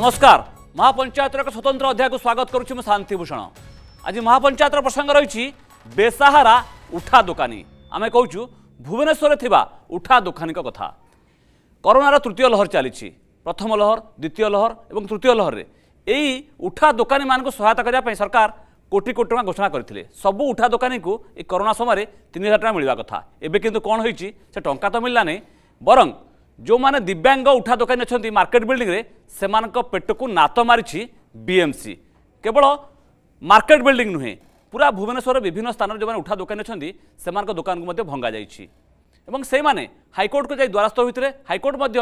নমস্কার মহাপঞ্চায়েতর এক স্বতন্ত্র অধ্যায়কে স্বাগত করছি মু শান্তিভূষণ আজ মহাপঞ্চায়েতর প্রসঙ্গ রয়েছে বেসাহারা উঠা দোকানী আমি কৌছু ভুবনেশ্বরে থিবা উঠা দোকানীক কথা করোনার তৃতীয় লহর চালিছি প্রথম লহর দ্বিতীয় লহর এবং তৃতীয় লহরে এই উঠা দোকানী মানুষ সহায়তা করা সরকার কোটি কোটি টাকা ঘোষণা করে সবু উঠা দোকানীকে এই করোনা সময় তিন হাজার টাকা মিলবা কথা এবে কিন্তু কম হয়েছি সে টঙ্কা তো মিললানি বরং ଯେଉଁମାନେ ଦିବ୍ୟାଙ୍ଗ ଉଠା ଦୋକାନୀ ଅଛନ୍ତି ମାର୍କେଟ ବିଲ୍ଡିଂରେ ସେମାନଙ୍କ ପେଟକୁ ନାତ ମାରିଛି ବିଏମ୍ସି କେବଳ ମାର୍କେଟ ବିଲ୍ଡିଂ ନୁହେଁ ପୁରା ଭୁବନେଶ୍ୱର ବିଭିନ୍ନ ସ୍ଥାନରେ ଯେଉଁମାନେ ଉଠା ଦୋକାନୀ ଅଛନ୍ତି ସେମାନଙ୍କ ଦୋକାନକୁ ମଧ୍ୟ ଭଙ୍ଗାଯାଇଛି ଏବଂ ସେଇମାନେ ହାଇକୋର୍ଟକୁ ଯାଇ ଦ୍ୱାରସ୍ଥ ହୋଇଥିଲେ ହାଇକୋର୍ଟ ମଧ୍ୟ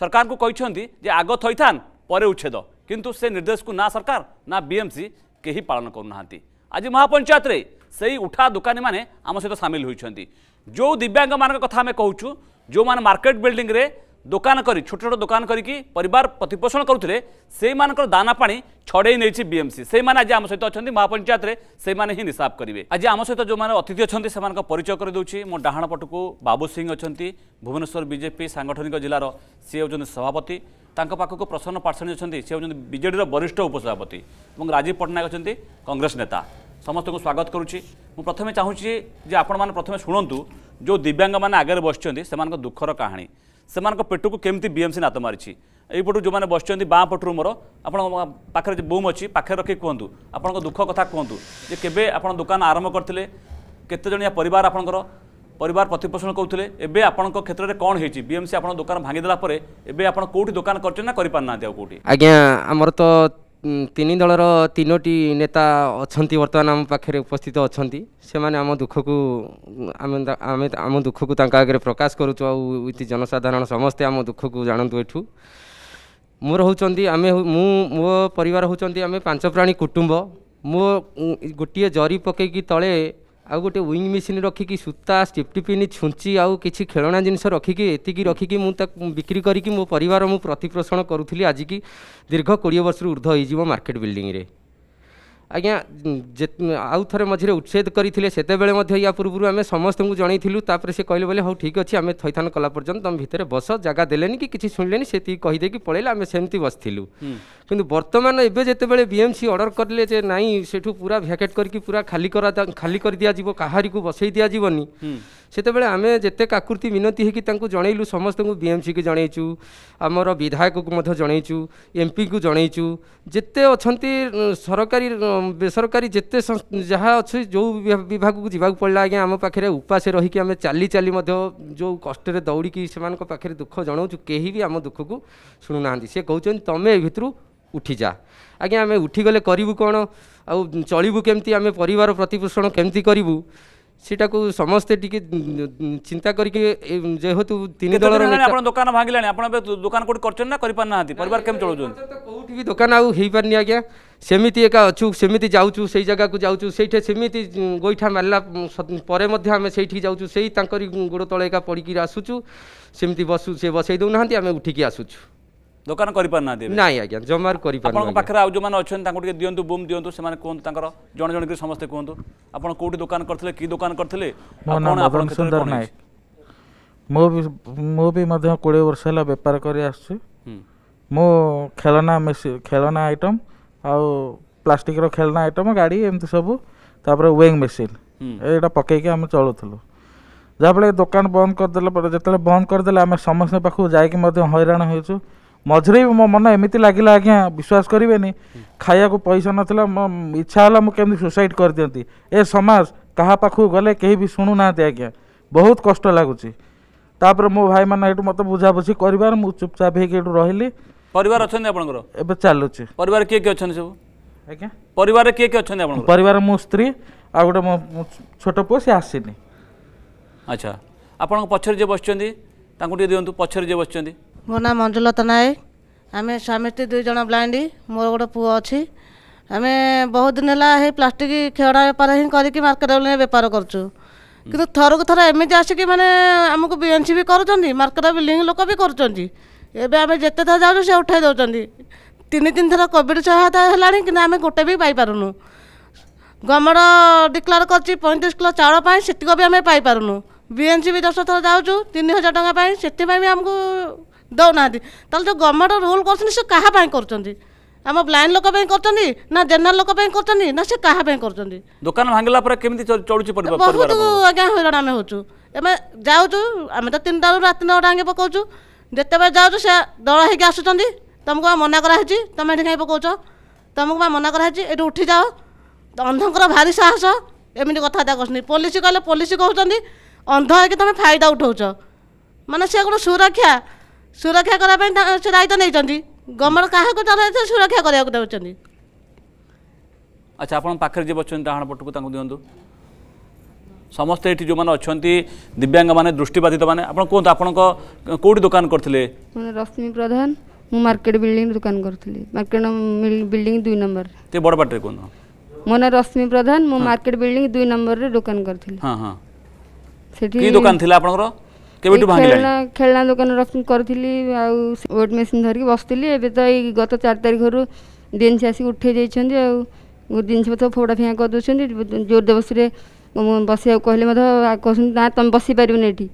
ସରକାରଙ୍କୁ କହିଛନ୍ତି ଯେ ଆଗ ଥଇଥାନ ପରେ ଉଚ୍ଛେଦ କିନ୍ତୁ ସେ ନିର୍ଦ୍ଦେଶକୁ ନା ସରକାର ନା ବିଏମ୍ସି କେହି ପାଳନ କରୁନାହାନ୍ତି ଆଜି ମହାପଞ୍ଚାୟତରେ ସେଇ ଉଠା ଦୋକାନୀମାନେ ଆମ ସହିତ ସାମିଲ ହୋଇଛନ୍ତି जो दिव्यांग मान कथा आम कहूँ जो मैंने मार्केट बिल्डिंग रे ଦୋକାନ କରି ଛୋଟ ଛୋଟ ଦୋକାନ କରିକି ପରିବାର ପ୍ରତିପୋଷଣ କରୁଥିଲେ ସେଇମାନଙ୍କର ଦାନା ପାଣି ଛଡ଼େଇ ନେଇଛି ବିଏମ୍ସି ସେଇମାନେ ଆଜି ଆମ ସହିତ ଅଛନ୍ତି ମହାପଞ୍ଚାୟତରେ ସେଇମାନେ ହିଁ ହିସାବ କରିବେ ଆଜି ଆମ ସହିତ ଯେଉଁମାନେ ଅତିଥି ଅଛନ୍ତି ସେମାନଙ୍କ ପରିଚୟ କରିଦେଉଛି ମୋ ଡାହାଣ ପଟକୁ ବାବୁ ସିଂ ଅଛନ୍ତି ଭୁବନେଶ୍ୱର ବିଜେପି ସାଙ୍ଗଠନିକ ଜିଲ୍ଲାର ସିଏ ହେଉଛନ୍ତି ସଭାପତି ତାଙ୍କ ପାଖକୁ ପ୍ରସନ୍ନ ପାଟ୍ସାଣୀ ଅଛନ୍ତି ସେ ହେଉଛନ୍ତି ବିଜେଡ଼ିର ବରିଷ୍ଠ ଉପସଭାପତି ଏବଂ ରାଜୀବ ପଟ୍ଟନାୟକ ଅଛନ୍ତି କଂଗ୍ରେସ ନେତା ସମସ୍ତଙ୍କୁ ସ୍ୱାଗତ କରୁଛି ମୁଁ ପ୍ରଥମେ ଚାହୁଁଛି ଯେ ଆପଣମାନେ ପ୍ରଥମେ ଶୁଣନ୍ତୁ ଯେଉଁ ଦିବ୍ୟାଙ୍ଗମାନେ ଆଗରେ ବସିଛନ୍ତି ସେମାନଙ୍କ ଦୁଃଖର କାହାଣୀ ସେମାନଙ୍କ ପେଟକୁ କେମିତି ବିଏମ୍ସି ନାତ ମାରିଛି ଏଇପଟୁ ଯେଉଁମାନେ ବସିଛନ୍ତି ବାଁ ପଟରୁ ମୋର ଆପଣଙ୍କ ପାଖରେ ବୁମ୍ ଅଛି ପାଖରେ ରଖି କୁହନ୍ତୁ ଆପଣଙ୍କ ଦୁଃଖ କଥା କୁହନ୍ତୁ ଯେ କେବେ ଆପଣ ଦୋକାନ ଆରମ୍ଭ କରିଥିଲେ କେତେଜଣିଆ ପରିବାର ଆପଣଙ୍କର ପରିବାର ପ୍ରତିପୋଷଣ କରୁଥିଲେ ଏବେ ଆପଣଙ୍କ କ୍ଷେତ୍ରରେ କ'ଣ ହେଇଛି ବିଏମ୍ସି ଆପଣଙ୍କ ଦୋକାନ ଭାଙ୍ଗିଦେଲା ପରେ ଏବେ ଆପଣ କେଉଁଠି ଦୋକାନ କରିଛନ୍ତି ନା କରିପାରୁନାହାନ୍ତି ଆଉ କେଉଁଠି ଆଜ୍ଞା ଆମର ତ ତିନି ଦଳର ତିନୋଟି ନେତା ଅଛନ୍ତି ବର୍ତ୍ତମାନ ଆମ ପାଖରେ ଉପସ୍ଥିତ ଅଛନ୍ତି ସେମାନେ ଆମ ଦୁଃଖକୁ ଆମେ ଆମେ ଆମ ଦୁଃଖକୁ ତାଙ୍କ ଆଗରେ ପ୍ରକାଶ କରୁଛୁ ଆଉ ଇତି ଜନସାଧାରଣ ସମସ୍ତେ ଆମ ଦୁଃଖକୁ ଜାଣନ୍ତୁ ଏଠୁ ମୋର ହେଉଛନ୍ତି ଆମେ ମୁଁ ମୋ ପରିବାର ହେଉଛନ୍ତି ଆମେ ପାଞ୍ଚ ପ୍ରାଣୀ କୁଟୁମ୍ବ ମୋ ଗୋଟିଏ ଜରି ପକାଇକି ତଳେ ଆଉ ଗୋଟେ ୱିଙ୍ଗ୍ ମେସିନ୍ ରଖିକି ସୂତା ଷ୍ଟିପ୍ଟିପିନ୍ ଛୁଞ୍ଚି ଆଉ କିଛି ଖେଳଣା ଜିନିଷ ରଖିକି ଏତିକି ରଖିକି ମୁଁ ତାକୁ ବିକ୍ରି କରିକି ମୋ ପରିବାର ମୁଁ ପ୍ରତିପୋଷଣ କରୁଥିଲି ଆଜିକି ଦୀର୍ଘ କୋଡ଼ିଏ ବର୍ଷରୁ ଉର୍ଦ୍ଧ୍ୱ ହେଇଯିବ ମାର୍କେଟ୍ ବିଲ୍ଡିଂରେ ଆଜ୍ଞା ଆଉଥରେ ମଝିରେ ଉଚ୍ଛେଦ କରିଥିଲେ ସେତେବେଳେ ମଧ୍ୟ ୟା ପୂର୍ବରୁ ଆମେ ସମସ୍ତଙ୍କୁ ଜଣାଇଥିଲୁ ତାପରେ ସେ କହିଲେ ବୋଲେ ହଉ ଠିକ୍ ଅଛି ଆମେ ଥଇଥାନ କଲା ପର୍ଯ୍ୟନ୍ତ ତୁମ ଭିତରେ ବସ ଜାଗା ଦେଲେନି କି କିଛି ଶୁଣିଲେନି ସେତିକି କହିଦେଇକି ପଳେଇଲେ ଆମେ ସେମିତି ବସିଥିଲୁ କିନ୍ତୁ ବର୍ତ୍ତମାନ ଏବେ ଯେତେବେଳେ ବିଏମ୍ସି ଅର୍ଡ଼ର କରିଲେ ଯେ ନାଇଁ ସେଠୁ ପୁରା ଭ୍ୟାକେଟ୍ କରିକି ପୁରା ଖାଲି କରା ଖାଲି କରିଦିଆଯିବ କାହାରିକୁ ବସେଇ ଦିଆଯିବନି ସେତେବେଳେ ଆମେ ଯେତେ କାକୁତି ମିନତି ହେଇକି ତାଙ୍କୁ ଜଣେଇଲୁ ସମସ୍ତଙ୍କୁ ବିଏମ୍ସିକୁ ଜଣେଇଛୁ ଆମର ବିଧାୟକକୁ ମଧ୍ୟ ଜଣେଇଛୁ ଏମ୍ପିଙ୍କୁ ଜଣେଇଛୁ ଯେତେ ଅଛନ୍ତି ସରକାରୀ ବେସରକାରୀ ଯେତେ ଯାହା ଅଛି ଯେଉଁ ବିଭାଗକୁ ଯିବାକୁ ପଡ଼ିଲା ଆଜ୍ଞା ଆମ ପାଖରେ ଉପାସେ ରହିକି ଆମେ ଚାଲି ଚାଲି ମଧ୍ୟ ଯେଉଁ କଷ୍ଟରେ ଦୌଡ଼ିକି ସେମାନଙ୍କ ପାଖରେ ଦୁଃଖ ଜଣାଉଛୁ କେହି ବି ଆମ ଦୁଃଖକୁ ଶୁଣୁନାହାନ୍ତି ସେ କହୁଛନ୍ତି ତୁମେ ଏ ଭିତରୁ ଉଠିଯା ଆଜ୍ଞା ଆମେ ଉଠିଗଲେ କରିବୁ କ'ଣ ଆଉ ଚଳିବୁ କେମିତି ଆମେ ପରିବାର ପ୍ରତିପୋଷଣ କେମିତି କରିବୁ সেটাকে সমস্তে টিকে চিন্তা করি যেহেতু তিন দল আপনার দোকান ভাঙিলেন আপনার দোকান কোটি করছেন না করে না পরিবার কেমন চলছেন কোটি বি দোকান আউ হই পারনি আজ্ঞা সেমিতি একা অছু সেমিতি যাওছু সেই জায়গাকে যাওছু সেইঠে সেমিতি গইঠা মারলা পরে মধ্যে আমি সেইঠি যাওছু সেই তাঁকরি গোড় তলে একা পড়িকি আসুছু সেমিতি বসু সে বসাই দেউনাহান্তি আমি উঠিকি আসুছু দোকান করিপারনা নাই আজ্ঞা জমার করিপারনা আপনার পাখে আউ যে অনেক তাঁকু টিকে দিও বুম দিও সে কুহতু তাঁর জন জন করে সমস্তে কুহতু আপনার কোটি দোকান করলে কি দোকান করলে সুন্দর নায়ক ମୁଁ ବି ମୁଁ ବି ମଧ୍ୟ କୋଡ଼ିଏ ବର୍ଷ ହେଲା ବେପାର କରି ଆସୁଛି ମୁଁ ଖେଳନା ଖେଳନା ଆଇଟମ୍ ଆଉ ପ୍ଲାଷ୍ଟିକ୍ର ଖେଳନା ଆଇଟମ୍ ଗାଡ଼ି ଏମିତି ସବୁ ତାପରେ ୱେଇଂ ମେସିନ୍ ଏଇଟା ପକେଇକି ଆମେ ଚଳୁଥିଲୁ ଯାହାଫଳରେ ଦୋକାନ ବନ୍ଦ କରିଦେଲା ପରେ ଯେତେବେଳେ ବନ୍ଦ କରିଦେଲେ ଆମେ ସମସ୍ତଙ୍କ ପାଖକୁ ଯାଇକି ମଧ୍ୟ ହଇରାଣ ହେଉଛୁ ମଝିରେ ବି ମୋ ମନ ଏମିତି ଲାଗିଲା ଆଜ୍ଞା ବିଶ୍ୱାସ କରିବେନି ଖାଇବାକୁ ପଇସା ନଥିଲା ମୋ ଇଚ୍ଛା ହେଲା ମୁଁ କେମିତି ସୁସାଇଡ଼ କରିଦିଅନ୍ତି ଏ ସମାଜ କାହା ପାଖକୁ ଗଲେ କେହି ବି ଶୁଣୁନାହାନ୍ତି ଆଜ୍ଞା ବହୁତ କଷ୍ଟ ଲାଗୁଛି ତାପରେ ମୋ ଭାଇମାନେ ଏଇଠୁ ମୋତେ ବୁଝାବୁଝି କରିବାର ମୁଁ ଚୁପଚାପ ହେଇକି ଏଇଠୁ ରହିଲି ପରିବାର ଅଛନ୍ତି ଆପଣଙ୍କର ଏବେ ଚାଲୁଛି ପରିବାର କିଏ କିଏ ଅଛନ୍ତି ସବୁ ଆଜ୍ଞା ପରିବାରରେ କିଏ କିଏ ଅଛନ୍ତି ଆପଣଙ୍କ ପରିବାର ମୋ ସ୍ତ୍ରୀ ଆଉ ଗୋଟେ ମୋ ଛୋଟ ପୁଅ ସେ ଆସିନି ଆଚ୍ଛା ଆପଣଙ୍କ ପଛରେ ଯିଏ ବସିଛନ୍ତି ତାଙ୍କୁ ଟିକେ ଦିଅନ୍ତୁ ପଛରେ ଯିଏ ବସିଛନ୍ତି ମୋ ନାଁ ମଞ୍ଜୁଲତା ନାୟକ ଆମେ ସ୍ୱାମୀ ସ୍ତ୍ରୀ ଦୁଇ ଜଣ ବ୍ଲାଇଣ୍ଡ ମୋର ଗୋଟେ ପୁଅ ଅଛି ଆମେ ବହୁତ ଦିନ ହେଲା ଏହି ପ୍ଲାଷ୍ଟିକ ଖେଳଣା ବେପାର ହିଁ କରିକି ମାର୍କେଟ ବେପାର କରୁଛୁ କିନ୍ତୁ ଥରକୁ ଥର ଏମିତି ଆସିକି ମାନେ ଆମକୁ ବିଏନ୍ସି ବି କରୁଛନ୍ତି ମାର୍କେଟ ବିଲିଂ ଲୋକ ବି କରୁଛନ୍ତି ଏବେ ଆମେ ଯେତେ ଥର ଯାଉଛୁ ସେ ଉଠାଇ ଦେଉଛନ୍ତି ତିନି ତିନି ଥର କୋଭିଡ଼ ସହାୟତା ହେଲାଣି କିନ୍ତୁ ଆମେ ଗୋଟେ ବି ପାଇପାରୁନୁ ଗଭର୍ଣ୍ଣମେଣ୍ଟ ଡିକ୍ଲାର କରିଛି ପଇଁତିରିଶ କିଲୋ ଚାଉଳ ପାଇଁ ସେତିକ ବି ଆମେ ପାଇପାରୁନୁ ବିଏନ୍ସି ବି ଦଶ ଥର ଯାଉଛୁ ତିନି ହଜାର ଟଙ୍କା ପାଇଁ ସେଥିପାଇଁ ବି ଆମକୁ ଦେଉନାହାନ୍ତି ତାହେଲେ ଯେଉଁ ଗଭର୍ଣ୍ଣମେଣ୍ଟ ରୁଲ୍ କରୁଛନ୍ତି ସେ କାହା ପାଇଁ କରୁଛନ୍ତି ଆମ ବ୍ଲାଇଣ୍ଡ ଲୋକ ପାଇଁ କରୁଛନ୍ତି ନା ଜେନେରାଲ ଲୋକ ପାଇଁ କରୁଛନ୍ତି ନା ସେ କାହା ପାଇଁ କରୁଛନ୍ତି ଦୋକାନ ଭାଙ୍ଗିଲା ପରେ କେମିତି ଚଳୁଛି ବହୁତ ଆଜ୍ଞା ହଇରାଣ ଆମେ ହେଉଛୁ ଆମେ ଯାଉଛୁ ଆମେ ତ ତିନିଟାରୁ ରାତି ନଅଟା ଆଙ୍ଗେ ପକାଉଛୁ ଯେତେବେଳେ ଯାଉଛୁ ସେ ଦଳ ହେଇକି ଆସୁଛନ୍ତି ତୁମକୁ ବା ମନା କରାହେଇଛି ତୁମେ ଏଠି କାହିଁକି ପକାଉଛ ତୁମକୁ ବା ମନା କରାହେଇଛି ଏଠି ଉଠିଯାଅ ଅନ୍ଧଙ୍କର ଭାରି ସାହସ ଏମିତି କଥାବାର୍ତ୍ତା କରୁଛନ୍ତି ପୋଲିସ କହିଲେ ପୋଲିସ କହୁଛନ୍ତି ଅନ୍ଧ ହେଇକି ତୁମେ ଫାଇଦା ଉଠାଉଛ ମାନେ ସେ ଗୋଟେ ସୁରକ୍ଷା ସୁରକ୍ଷା କରିବା ପାଇଁ ସେ ଦାୟିତ୍ୱ ନେଇଛନ୍ତି ଗଭର୍ଣ୍ଣମେଣ୍ଟ କାହାକୁ ଚଲାଇଛନ୍ତି ସୁରକ୍ଷା କରିବାକୁ ଦେଉଛନ୍ତି ଆଚ୍ଛା ଆପଣ ପାଖରେ ଯିଏ ବସୁଛନ୍ତି ଡାହାଣ ପଟକୁ ତାଙ୍କୁ ଦିଅନ୍ତୁ ସମସ୍ତେ ଏଠି ଯେଉଁମାନେ ଅଛନ୍ତି ଦିବ୍ୟାଙ୍ଗମାନେ ଦୃଷ୍ଟିବାଧିତ ମାନେ ଆପଣ କୁହନ୍ତୁ ଆପଣଙ୍କ କେଉଁଠି ଦୋକାନ କରିଥିଲେ ରଶ୍ମି ପ୍ରଧାନ ମୁଁ ମାର୍କେଟ ବିଲ୍ଡିଂ ଦୋକାନ କରୁଥିଲି ମାର୍କେଟ ବିଲ୍ଡିଂ ଦୁଇ ନମ୍ବର ଟିକେ ବଡ଼ ପାଟିରେ କୁହନ୍ତୁ ମୋ ନାଁ ରଶ୍ମି ପ୍ରଧାନ ମୁଁ ମାର୍କେଟ ବିଲ୍ଡିଂ ଦୁଇ ନମ୍ବରରେ ଦୋକାନ କରିଥିଲି ହଁ ହଁ ସେଠି ଦୋକାନ ଥିଲା ଆପଣଙ୍କର কেবেটু ভাঙিলা খেলনা দোকান করছিলি আউ ওয়েট মেশিন ধরি বসছিলি এবে তো এই গত চার তারিখর দিন আসি উঠে যাইছেন আউ জিনিসপত্র ফোড়া ফিঙা করদেছেন জোর দেবশ্রীরে বসিয়া কহিলে মধ্যে কহিলেন না তুমি বসি না এটি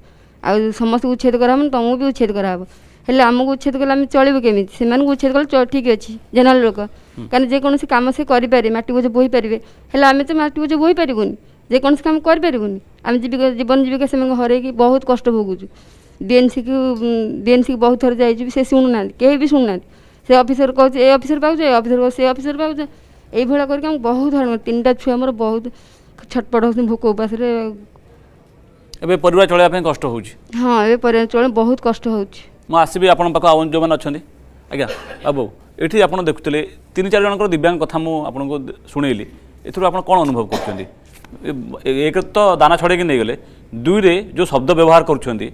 আউ সমস্ত উচ্ছেদ করা হবনি তুমি বি উচ্ছেদ করা হব ହେଲେ ଆମକୁ ଉଚ୍ଛେଦ କଲେ ଆମେ ଚଳିବୁ କେମିତି ସେମାନଙ୍କୁ ଉଚ୍ଛେଦ କଲେ ଠିକ୍ ଅଛି ଜେନେରାଲ୍ ଲୋକ କାରଣ ଯେକୌଣସି କାମ ସେ କରିପାରିବେ ମାଟି ବୋଝ ବୋହିପାରିବେ ହେଲେ ଆମେ ତ ମାଟି ବୋଝ ବୋହିପାରିବୁନି ଯେକୌଣସି କାମ କରିପାରିବୁନି ଆମେ ଜୀବିକା ଜୀବନ ଜୀବିକା ସେମାନଙ୍କୁ ହରେଇକି ବହୁତ କଷ୍ଟ ଭୋଗୁଛୁ ଡିଏନ୍ସିକୁ ଡିଏନ୍ସିକୁ ବହୁତ ଥର ଯାଇଛୁ ସେ ଶୁଣୁନାହାନ୍ତି କେହି ବି ଶୁଣୁନାହାନ୍ତି ସେ ଅଫିସର କହୁଛି ଏ ଅଫିସର ପାଉଛୁ ଏ ଅଫିସର କହୁଛି ସେ ଅଫିସର ପାଉଛୁ ଏଇଭଳିଆ କରିକି ଆମକୁ ବହୁତ ହଇରାଣ ତିନିଟା ଛୁଆ ମୋର ବହୁତ ଛଟପଟ ହେଉଛନ୍ତି ଭୋକ ଉପାସରେ ଏବେ ପରିବାର ଚଳେଇବା ପାଇଁ କଷ୍ଟ ହେଉଛି ହଁ ଏବେ ପରିବାର ଚଳେଇବା ବହୁତ କଷ୍ଟ ହେଉଛି ମୁଁ ଆସିବି ଆପଣଙ୍କ ପାଖକୁ ଆଉ ଯେଉଁମାନେ ଅଛନ୍ତି ଆଜ୍ଞା ବାବୁ ଏଠି ଆପଣ ଦେଖୁଥିଲେ ତିନି ଚାରି ଜଣଙ୍କର ଦିବ୍ୟାଙ୍ଗ କଥା ମୁଁ ଆପଣଙ୍କୁ ଶୁଣେଇଲି ଏଥିରୁ ଆପଣ କ'ଣ ଅନୁଭବ କରୁଛନ୍ତି एक तो ଦାନା ଛଡ଼େଇକି ନେଇଗଲେ ଦୁଇରେ ଯେଉଁ ଶବ୍ଦ ବ୍ୟବହାର କରୁଛନ୍ତି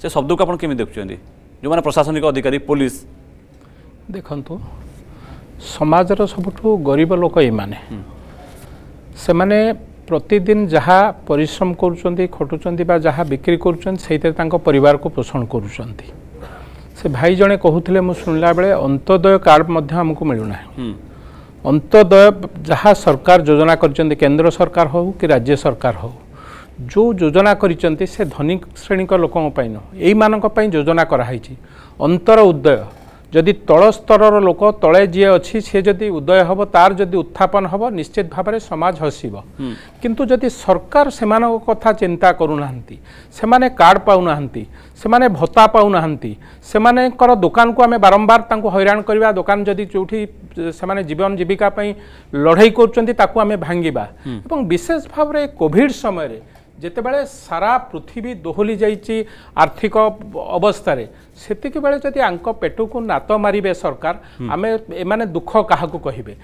ସେ ଶବ୍ଦକୁ ଆପଣ କେମିତି ଦେଖୁଛନ୍ତି ଯେଉଁମାନେ ପ୍ରଶାସନିକ ଅଧିକାରୀ ପୋଲିସ ଦେଖନ୍ତୁ ସମାଜର ସବୁଠୁ ଗରିବ ଲୋକ ଏମାନେ ସେମାନେ ପ୍ରତିଦିନ ଯାହା ପରିଶ୍ରମ କରୁଛନ୍ତି ଖଟୁଛନ୍ତି ବା ଯାହା ବିକ୍ରି କରୁଛନ୍ତି ସେଇଥିରେ ତାଙ୍କ ପରିବାରକୁ ପୋଷଣ କରୁଛନ୍ତି ସେ ଭାଇ ଜଣେ କହୁଥିଲେ ମୁଁ ଶୁଣିଲା ବେଳେ ଅନ୍ତୋଦୟ କାର୍ଡ଼ ମଧ୍ୟ ଆମକୁ ମିଳୁନାହିଁ ଅନ୍ତୋଦୟ ଯାହା ସରକାର ଯୋଜନା କରିଛନ୍ତି କେନ୍ଦ୍ର ସରକାର ହେଉ କି ରାଜ୍ୟ ସରକାର ହେଉ ଯେଉଁ ଯୋଜନା କରିଛନ୍ତି ସେ ଧନୀ ଶ୍ରେଣୀଙ୍କ ଲୋକଙ୍କ ପାଇଁ ନୁହଁ ଏଇମାନଙ୍କ ପାଇଁ ଯୋଜନା କରାହେଇଛି ଅନ୍ତର ଉଦୟ ଯଦି ତଳ ସ୍ତରର ଲୋକ ତଳେ ଯିଏ ଅଛି ସେ ଯଦି ଉଦୟ ହେବ ତାର ଯଦି ଉତ୍ଥାପନ ହେବ ନିଶ୍ଚିତ ଭାବରେ ସମାଜ ହସିବ କିନ୍ତୁ ଯଦି ସରକାର ସେମାନଙ୍କ କଥା ଚିନ୍ତା କରୁନାହାନ୍ତି ସେମାନେ କାର୍ଡ଼ ପାଉନାହାନ୍ତି ସେମାନେ ଭତ୍ତା ପାଉନାହାନ୍ତି ସେମାନଙ୍କର ଦୋକାନକୁ ଆମେ ବାରମ୍ବାର ତାଙ୍କୁ ହଇରାଣ କରିବା ଦୋକାନ ଯଦି ଯେଉଁଠି ସେମାନେ ଜୀବନ ଜୀବିକା ପାଇଁ ଲଢ଼େଇ କରୁଛନ୍ତି ତାକୁ ଆମେ ଭାଙ୍ଗିବା ଏବଂ ବିଶେଷ ଭାବରେ କୋଭିଡ଼ ସମୟରେ ଯେତେବେଳେ ସାରା ପୃଥିବୀ ଦୋହଲି ଯାଇଛି ଆର୍ଥିକ ଅବସ୍ଥାରେ ସେତିକିବେଳେ ଯଦି ଆଙ୍କ ପେଟକୁ ନାତ ମାରିବେ ସରକାର ଆମେ ଏମାନେ ଦୁଃଖ କାହାକୁ କହିବେ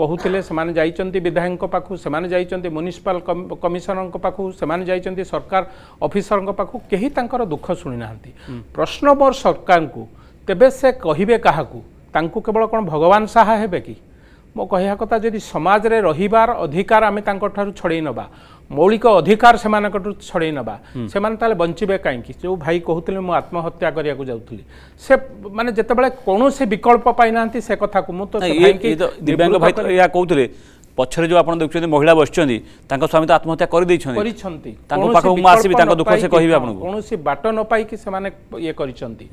କହୁଥିଲେ ସେମାନେ ଯାଇଛନ୍ତି ବିଧାୟକଙ୍କ ପାଖକୁ ସେମାନେ ଯାଇଛନ୍ତି ମ୍ୟୁନିସିପାଲ କମିଶନରଙ୍କ ପାଖକୁ ସେମାନେ ଯାଇଛନ୍ତି ସରକାର ଅଫିସରଙ୍କ ପାଖକୁ କେହି ତାଙ୍କର ଦୁଃଖ ଶୁଣିନାହାନ୍ତି ପ୍ରଶ୍ନ ମୋର ସରକାରଙ୍କୁ ତେବେ ସେ କହିବେ କାହାକୁ ତାଙ୍କୁ କେବଳ କ'ଣ ଭଗବାନ ସାହା ହେବେ କି ମୋ କହିବା କଥା ଯଦି ସମାଜରେ ରହିବାର ଅଧିକାର ଆମେ ତାଙ୍କଠାରୁ ଛଡ଼େଇ ନେବା মৌলিক অধিকার সেমানଙ୍କଠୁ ଛଡ଼େଇ ନେବା ସେମାନେ ତାହେଲେ ବଞ୍ଚିବେ କାହିଁକି ଯେଉଁ ଭାଇ କହୁଥିଲେ ମୁଁ ଆତ୍ମହତ୍ୟା କରିବାକୁ ଯାଉଥିଲି ସେ ମାନେ ଯେତେବେଳେ କୌଣସି ବିକଳ୍ପ ପାଇନାହାନ୍ତି ସେ କଥାକୁ ମୁଁ ତ ଦିବ୍ୟାଙ୍ଗ ଭାଇ ଏହା କହୁଥିଲେ ପଛରେ ଯେଉଁ ଆପଣ ଦେଖୁଛନ୍ତି ମହିଳା ବସିଛନ୍ତି ତାଙ୍କ ସ୍ୱାମୀ ତ ଆତ୍ମହତ୍ୟା କରିଦେଇଛନ୍ତି କରିଛନ୍ତି ତାଙ୍କ ପାଖକୁ ମୁଁ ଆସିବି ତାଙ୍କ ଦୁଃଖ ସେ କହିବେ ଆପଣଙ୍କୁ କୌଣସି ବାଟ ନ ପାଇକି ସେମାନେ ଇଏ କରିଛନ୍ତି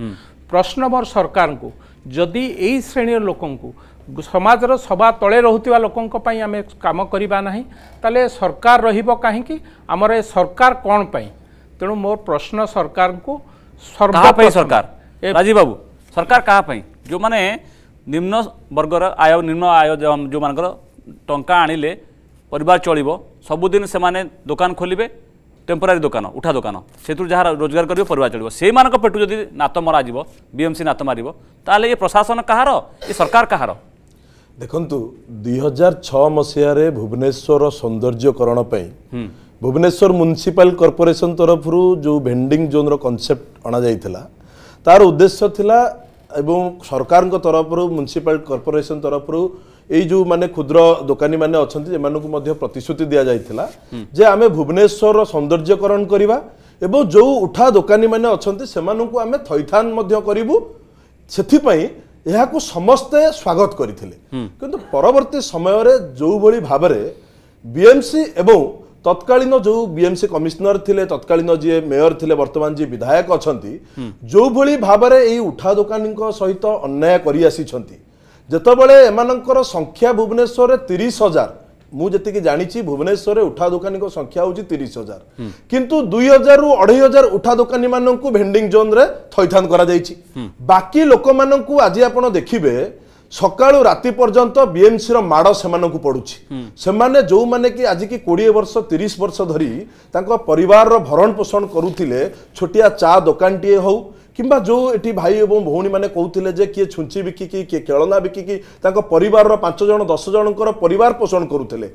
ପ୍ରଶ୍ନ ମୋର ସରକାରଙ୍କୁ ଯଦି ଏଇ ଶ୍ରେଣୀର ଲୋକଙ୍କୁ ସମାଜର ସବା ତଳେ ରହୁଥିବା ଲୋକଙ୍କ ପାଇଁ ଆମେ କାମ କରିବା ନାହିଁ ତାହେଲେ ସରକାର ରହିବ କାହିଁକି ଆମର ଏ ସରକାର କ'ଣ ପାଇଁ ତେଣୁ ମୋ ପ୍ରଶ୍ନ ସରକାରଙ୍କୁ ପାଇଁ ସରକାର ରାଜୀବ ବାବୁ ସରକାର କାହା ପାଇଁ ଯେଉଁମାନେ ନିମ୍ନ ବର୍ଗର ଆୟ ନିମ୍ନ ଆୟ ଯେଉଁମାନଙ୍କର ଟଙ୍କା ଆଣିଲେ ପରିବାର ଚଳିବ ସବୁଦିନ ସେମାନେ ଦୋକାନ ଖୋଲିବେ টেম্পোরারি দোকান উঠা দোকান সেতু যা রোজগার করবে পরিবার চলবে সেই পেটু যদি নাত মরাযিব বিএমসি নাত মারিব তাহলে এ প্রশাসন কাহার এ সরকার কাহার ଦେଖନ୍ତୁ ଦୁଇ ହଜାର ଛଅ ମସିହାରେ ଭୁବନେଶ୍ୱର ସୌନ୍ଦର୍ଯ୍ୟକରଣ ପାଇଁ ଭୁବନେଶ୍ୱର ମ୍ୟୁନିସିପାଲ କର୍ପୋରେସନ ତରଫରୁ ଯେଉଁ ଭେଣ୍ଡିଂ ଜୋନ୍ର କନସେପ୍ଟ ଅଣାଯାଇଥିଲା ତାର ଉଦ୍ଦେଶ୍ୟ ଥିଲା ଏବଂ ସରକାରଙ୍କ ତରଫରୁ ମ୍ୟୁନିସିପାଲ କର୍ପୋରେସନ ତରଫରୁ ଏଇ ଯେଉଁ ମାନେ କ୍ଷୁଦ୍ର ଦୋକାନୀମାନେ ଅଛନ୍ତି ସେମାନଙ୍କୁ ମଧ୍ୟ ପ୍ରତିଶ୍ରୁତି ଦିଆଯାଇଥିଲା ଯେ ଆମେ ଭୁବନେଶ୍ୱରର ସୌନ୍ଦର୍ଯ୍ୟକରଣ କରିବା ଏବଂ ଯେଉଁ ଉଠା ଦୋକାନୀମାନେ ଅଛନ୍ତି ସେମାନଙ୍କୁ ଆମେ ଥଇଥାନ ମଧ୍ୟ କରିବୁ ସେଥିପାଇଁ ଏହାକୁ ସମସ୍ତେ ସ୍ୱାଗତ କରିଥିଲେ କିନ୍ତୁ ପରବର୍ତ୍ତୀ ସମୟରେ ଯେଉଁଭଳି ଭାବରେ ବିଏମ୍ସି ଏବଂ ତତ୍କାଳୀନ ଯେଉଁ ବିଏମ୍ସି କମିଶନର ଥିଲେ ତତ୍କାଳୀନ ଯିଏ ମେୟର ଥିଲେ ବର୍ତ୍ତମାନ ଯିଏ ବିଧାୟକ ଅଛନ୍ତି ଯେଉଁଭଳି ଭାବରେ ଏହି ଉଠା ଦୋକାନୀଙ୍କ ସହିତ ଅନ୍ୟାୟ କରିଆସିଛନ୍ତି ଯେତେବେଳେ ଏମାନଙ୍କର ସଂଖ୍ୟା ଭୁବନେଶ୍ୱରରେ ତିରିଶ ହଜାର ମୁଁ ଯେତିକି ଜାଣିଛି ଭୁବନେଶ୍ୱରରେ ଉଠା ଦୋକାନୀଙ୍କ ସଂଖ୍ୟା ହେଉଛି ତିରିଶ ହଜାର କିନ୍ତୁ ଦୁଇ ହଜାରରୁ ଅଢେଇ ହଜାର ଉଠା ଦୋକାନୀ ମାନଙ୍କୁ ଭେଣ୍ଡିଂ ଜୋନ୍ରେ ଥଇଥାନ କରାଯାଇଛି ବାକି ଲୋକମାନଙ୍କୁ ଆଜି ଆପଣ ଦେଖିବେ ସକାଳୁ ରାତି ପର୍ଯ୍ୟନ୍ତ ବିଏମ୍ସିର ମାଡ଼ ସେମାନଙ୍କୁ ପଡୁଛି ସେମାନେ ଯେଉଁମାନେ କି ଆଜିକି କୋଡ଼ିଏ ବର୍ଷ ତିରିଶ ବର୍ଷ ଧରି ତାଙ୍କ ପରିବାରର ଭରଣ ପୋଷଣ କରୁଥିଲେ ଛୋଟିଆ ଚା ଦୋକାନଟିଏ ହଉ କିମ୍ବା ଯୋଉ ଏଠି ଭାଇ ଏବଂ ଭଉଣୀମାନେ କହୁଥିଲେ ଯେ କିଏ ଛୁଞ୍ଚି ବିକିକି କିଏ ଖେଳନା ବିକିକି ତାଙ୍କ ପରିବାରର ପାଞ୍ଚ ଜଣ ଦଶ ଜଣଙ୍କର ପରିବାର ପୋଷଣ କରୁଥିଲେ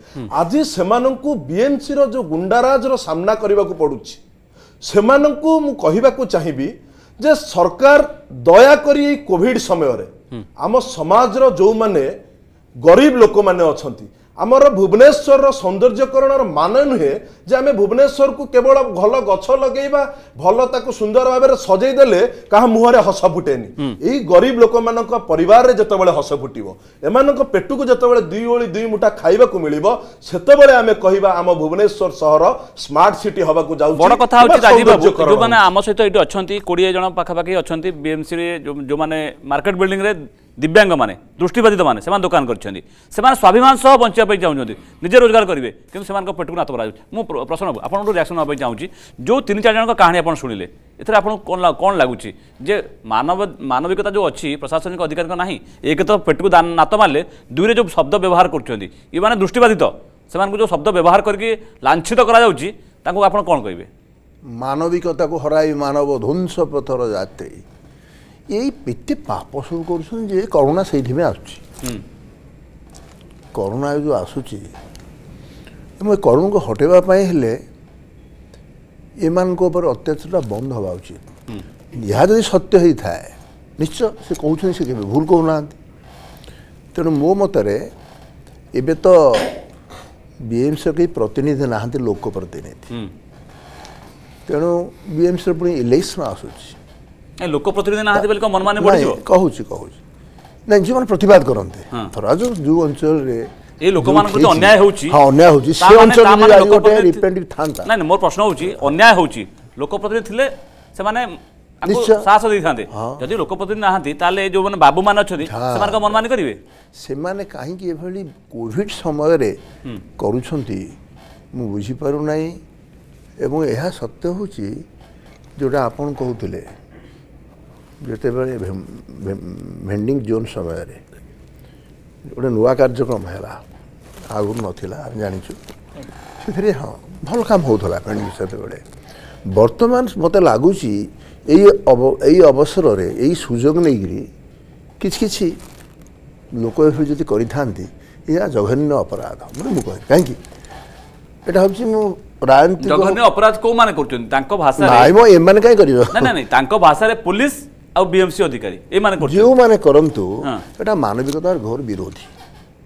ଆଜି ସେମାନଙ୍କୁ ବିଏମ୍ସିର ଯେଉଁ ଗୁଣ୍ଡାରାଜର ସାମ୍ନା କରିବାକୁ ପଡ଼ୁଛି ସେମାନଙ୍କୁ ମୁଁ କହିବାକୁ ଚାହିଁବି ଯେ ସରକାର ଦୟାକରି ଏଇ କୋଭିଡ ସମୟରେ ଆମ ସମାଜର ଯେଉଁମାନେ ଗରିବ ଲୋକମାନେ ଅଛନ୍ତି আমার ভুবনেশ্বর সৌন্দর্যকরণর মানে নুহে যে আমি ভুবনেশ্বরକୁ কেবল ভাল গছ লগাইবা ভাল তাকে সুন্দর ভাবে সজাই দেলে কাহা মুহরে হস ফুটেনি এই গরিব লোকমানଙ୍କ পরিবারে যেতবেলে হস ফুটিব এমানଙ୍କ পেটକୁ যেতবেলে দুই ওଳି দুই মুঠা খাইବାକୁ মিଳିব সেতবেলে আমি কহিবা আম ভুবনেশ্বর সহর স্মার্ট সিটি হବାକୁ যাউ বড় কথা হচ্ছে রাজীব বাবু যোমানে আম সহিত এটি অছন্তি 20 জন পাখাপাখি অছন্তি বিএমসি রে যোমানে মার্কেট বিল্ডিং রে दिव्यांग मैंने दृष्टिबाधित मैंने से दोकान कर स्वाभिमान सह बचापी चाहते निजे रोजगार करेंगे कि पेट नात करा मु प्रश्न आप रियाक्शन नापी चाहूँगी जो तीन चार जन कहानी आप शुणिले एथर आपको कौन लगुच मानविकता जो अच्छी प्रशासनिक अधिकारी ना एक तो पेट पेटक नात मारे दुईरे जो शब्द व्यवहार कर दृष्टिबाधित से जो शब्द व्यवहार करके लाछित करें मानविकता को हर मानव ध्वंस पथर जाती ଏଇ ଏତେ ପାପ ସବୁ କରୁଛନ୍ତି ଯେ କରୋନା ସେଇଥିପାଇଁ ଆସୁଛି କରୋନା ଯେଉଁ ଆସୁଛି ଏବଂ ଏ କରୋନାକୁ ହଟେଇବା ପାଇଁ ହେଲେ ଏମାନଙ୍କ ଉପରେ ଅତ୍ୟାଚାରଟା ବନ୍ଦ ହେବା ଉଚିତ ଏହା ଯଦି ସତ୍ୟ ହେଇଥାଏ ନିଶ୍ଚୟ ସେ କହୁଛନ୍ତି ସେ କେବେ ଭୁଲ କହୁନାହାନ୍ତି ତେଣୁ ମୋ ମତରେ ଏବେ ତ ବିଏମ୍ସିର କେହି ପ୍ରତିନିଧି ନାହାନ୍ତି ଲୋକ ପ୍ରତିନିଧି ତେଣୁ ବିଏମ୍ସିର ପୁଣି ଇଲେକ୍ସନ୍ ଆସୁଛି লোক প্রতিনিধি না বলে মনমানে বড়ি কুচি কুচি না যে প্রতিবাদ করতে ধরাজ যে অঞ্চলের ଏ ଲୋକମାନଙ୍କୁ ତ ଅନ୍ୟାୟ ହେଉଛି ହଁ ଅନ୍ୟାୟ ହେଉଛି ସେ ଅଞ୍ଚଳରେ ଗୋଟେ ରିପେଣ୍ଟିଭ ଥାନ୍ତା ନାଇଁ ମୋର ପ୍ରଶ୍ନ ହେଉଛି ଅନ୍ୟାୟ ହେଉଛି ଲୋକପ୍ରତିନିଧି ଥିଲେ ସେମାନେ ସାହସ ଦେଇଥାନ୍ତେ ଯଦି ଲୋକପ୍ରତିନିଧି ନାହାନ୍ତି ତାହେଲେ ଯେଉଁମାନେ ବାବୁମାନେ ଅଛନ୍ତି ସେମାନଙ୍କ ମନମାନି କରିବେ ସେମାନେ କାହିଁକି ଏଭଳି କୋଭିଡ ସମୟରେ କରୁଛନ୍ତି ମୁଁ ବୁଝିପାରୁନାହିଁ ଏବଂ ଏହା ସତ୍ୟ ହେଉଛି ଯେଉଁଟା ଆପଣ କହୁଥିଲେ ଯେତେବେଳେ ଭେଣ୍ଡିଂ ଜୋନ୍ ସମୟରେ ଗୋଟେ ନୂଆ କାର୍ଯ୍ୟକ୍ରମ ହେଲା ଆଗରୁ ନଥିଲା ଆମେ ଜାଣିଛୁ ସେଥିରେ ହଁ ଭଲ କାମ ହେଉଥିଲା ଭେଣ୍ଡିଂ ସେତେବେଳେ ବର୍ତ୍ତମାନ ମୋତେ ଲାଗୁଛି ଏଇ ଏଇ ଅବସରରେ ଏଇ ସୁଯୋଗ ନେଇକରି କିଛି କିଛି ଲୋକ ଏଭଳି ଯଦି କରିଥାନ୍ତି ଏହା ଜଘନ୍ୟ ଅପରାଧ ବୋଲି ମୁଁ କହେ କାହିଁକି ଏଇଟା ହେଉଛି ମୁଁ ରାଜନୀତି ଜଘନ୍ୟ ଅପରାଧ କେଉଁମାନେ କରୁଛନ୍ତି ତାଙ୍କ ଭାଷା ନାଇଁ ମ ଏମାନେ କାହିଁ କରିବ ନା ନାଇଁ ତାଙ୍କ ଭାଷାରେ ପୋଲିସ ଆଉ ବିଏମସି ଅଧିକାରୀ ଏମାନେ ଯେଉଁମାନେ କରନ୍ତୁ ଏଇଟା ମାନବିକତାର ଘୋର ବିରୋଧୀ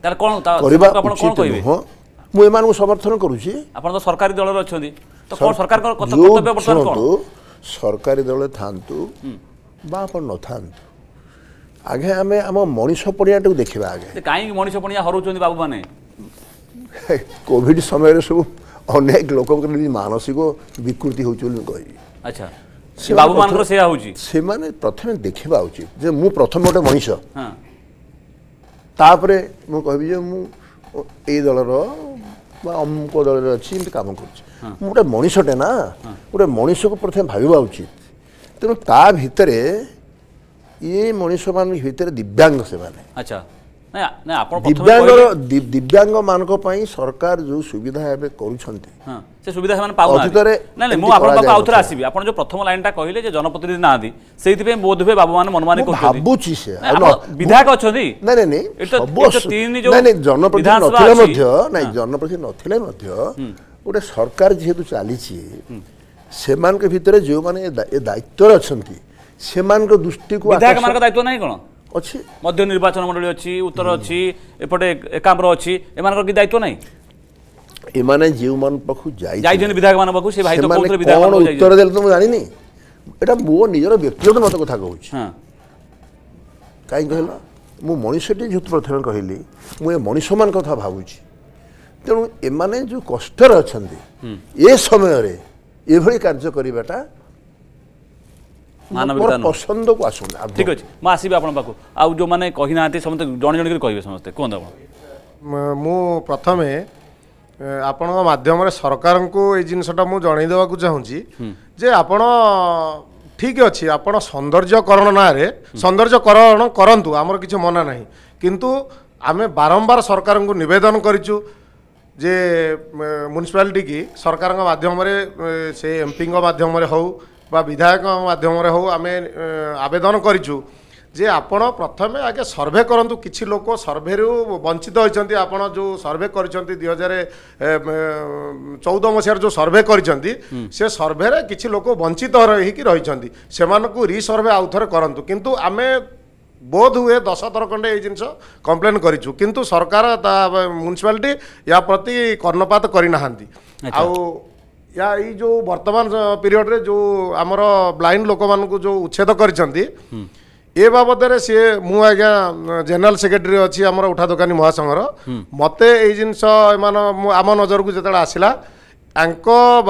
ତାର କ'ଣ କରିବା ଆପଣ କ'ଣ କହିବେ ମୁଁ ଏମାନଙ୍କୁ ସମର୍ଥନ କରୁଛି ଆପଣ ତ ସରକାରୀ ଦଳରେ ଅଛନ୍ତି ତ କ'ଣ ସରକାରଙ୍କର କର୍ତ୍ତବ୍ୟ ବର୍ତ୍ତମାନ କ'ଣ ସରକାରୀ ଦଳରେ ଥାଆନ୍ତୁ ବା ଆପଣ ନଥାନ୍ତୁ ଆଗେ ଆମେ ଆମ ମଣିଷ ପଣିଆଟାକୁ ଦେଖିବା ଆଗେ କାହିଁକି ମଣିଷ ପଣିଆ ହରଉଛନ୍ତି ବାବୁମାନେ କୋଭିଡ଼ ସମୟରେ ସବୁ ଅନେକ ଲୋକଙ୍କର ମାନସିକ ବିକୃତି ହେଉଛି ବୋଲି ମୁଁ କହିବି ଆଚ୍ଛା ବାବୁ ମାନଙ୍କର ସେୟା ହେଉଛି ସେମାନେ ପ୍ରଥମେ ଦେଖିବା ଉଚିତ ଯେ ମୁଁ ପ୍ରଥମେ ଗୋଟେ ମଣିଷ ତାପରେ ମୁଁ କହିବି ଯେ ମୁଁ ଏଇ ଦଳର ବା ଅମୁକ ଦଳରେ ଅଛି ଏମିତି କାମ କରୁଛି ମୁଁ ଗୋଟେ ମଣିଷଟେ ନା ଗୋଟେ ମଣିଷକୁ ପ୍ରଥମେ ଭାବିବା ଉଚିତ ତେଣୁ ତା ଭିତରେ ଇଏ ମଣିଷମାନଙ୍କ ଭିତରେ ଦିବ୍ୟାଙ୍ଗ ସେମାନେ ଆଚ୍ଛା ଦିବ୍ୟାଙ୍ଗ ଦିବ୍ୟାଙ୍ଗ ମାନଙ୍କ ପାଇଁ ସରକାର ଯୋଉ ସୁବିଧା ଏବେ କରୁଛନ୍ତି ସେ ସୁବିଧା ସେମାନେ ପାଉନାହାନ୍ତି ନାଇଁ ନାଇଁ ମୁଁ ଆପଣଙ୍କ ପାଖକୁ ଆଉଥରେ ଆସିବି ଆପଣ ଯୋଉ ପ୍ରଥମ ଲାଇନଟା କହିଲେ ଯେ ଜନପ୍ରତିନିଧି ନାହାନ୍ତି ସେଇଥିପାଇଁ ବୋଧ ହୁଏ ବାବୁମାନେ ମନମାନି କରୁଛନ୍ତି ଭାବୁଛି ସେ ବିଧାୟକ ଅଛନ୍ତି ନାଇଁ ନାଇଁ ତିନି ଯୋଉ ଜନପ୍ରତିନିଧି ନଥିଲେ ମଧ୍ୟ ନାଇଁ ଜନପ୍ରତିନିଧି ନଥିଲେ ମଧ୍ୟ ଗୋଟେ ସରକାର ଯେହେତୁ ଚାଲିଛି ସେମାନଙ୍କ ଭିତରେ ଯେଉଁମାନେ ଏ ଦାୟିତ୍ୱରେ ଅଛନ୍ତି ସେମାନଙ୍କ ଦୃଷ୍ଟିକୁ ବିଧାୟକମାନଙ୍କ ଦାୟିତ୍ୱ ନାହିଁ କ'ଣ ଅଛି ମଧ୍ୟ ନିର୍ବାଚନ ମଣ୍ଡଳୀ ଅଛି ଉତ୍ତର ଅଛି ଏପଟେ ଏକାମ୍ର ଅଛି ଏମାନଙ୍କର କି ଦାୟିତ୍ୱ ନାହିଁ ଏମାନେ ଯେଉଁମାନଙ୍କ ପାଖକୁ ଯାଇ ଯାଇଛନ୍ତି ବିଧାୟକମାନଙ୍କ ପାଖକୁ ସେ ଭାଇ କଣ ଉତ୍ତର ଦେଲେ ତ ମୁଁ ଜାଣିନି ଏଇଟା ମୋ ନିଜର ବ୍ୟକ୍ତିଗତ ମତ କଥା କହୁଛି କାହିଁକି କହିଲ ମୁଁ ମଣିଷଟି ଯେହେତୁ ପ୍ରଥମେ କହିଲି ମୁଁ ଏ ମଣିଷମାନଙ୍କ କଥା ଭାବୁଛି ତେଣୁ ଏମାନେ ଯେଉଁ କଷ୍ଟରେ ଅଛନ୍ତି ଏ ସମୟରେ ଏଭଳି କାର୍ଯ୍ୟ କରିବାଟା ପସନ୍ଦକୁ ଆସୁନା ଠିକ୍ ଅଛି ମୁଁ ଆସିବି ଆପଣଙ୍କ ପାଖକୁ ଆଉ ଯେଉଁମାନେ କହିନାହାନ୍ତି ସମସ୍ତେ ଜଣେ ଜଣେ କରି କହିବେ ସମସ୍ତେ କୁହନ୍ତୁ ଆପଣ ମୁଁ ପ୍ରଥମେ ଆପଣଙ୍କ ମାଧ୍ୟମରେ ସରକାରଙ୍କୁ ଏଇ ଜିନିଷଟା ମୁଁ ଜଣେଇ ଦେବାକୁ ଚାହୁଁଛି ଯେ ଆପଣ ଠିକ୍ ଅଛି ଆପଣ ସୌନ୍ଦର୍ଯ୍ୟକରଣ ନାଁରେ ସୌନ୍ଦର୍ଯ୍ୟକରଣ କରନ୍ତୁ ଆମର କିଛି ମନା ନାହିଁ କିନ୍ତୁ ଆମେ ବାରମ୍ବାର ସରକାରଙ୍କୁ ନିବେଦନ କରିଛୁ ଯେ ମ୍ୟୁନିସିପାଲିଟିକି ସରକାରଙ୍କ ମାଧ୍ୟମରେ ସେ ଏମ୍ପିଙ୍କ ମାଧ୍ୟମରେ ହେଉ বা বিধায়ক মাধ্যমে হোক আমি আবেদন করছু যে আপন প্রথমে আগে সর্ভে করতু কিছু লোক সর্ভেরু বঞ্চিত হয়েছেন আপন যে সর্ভে করছেন দুই হাজার চৌদ মশার যে সর্ভে করছেন সে সর্ভেরে কিছু লোক বঞ্চিত হইকি রয়েছেন সে রিসর্ভে আউথরে করতু কিন্তু আমি ବୋଧ ହୁଏ ଦଶ ଥର ଖଣ୍ଡେ ଏଇ ଜିନିଷ କମ୍ପ୍ଲେନ୍ କରିଛୁ କିନ୍ତୁ ସରକାର ତା ମ୍ୟୁନିସିପାଲିଟି ୟା ପ୍ରତି କର୍ଣ୍ଣପାତ କରିନାହାନ୍ତି ଆଉ या ये जो वर्तमान पीरियड रे जो आमर ब्लाइंड लोक मान को जो उच्छेद कर ए बाबद सी मु जनरल सेक्रेटरी अच्छी आम उठा दोकानी महासंघर मत यिनस आम नजर को जिते आसला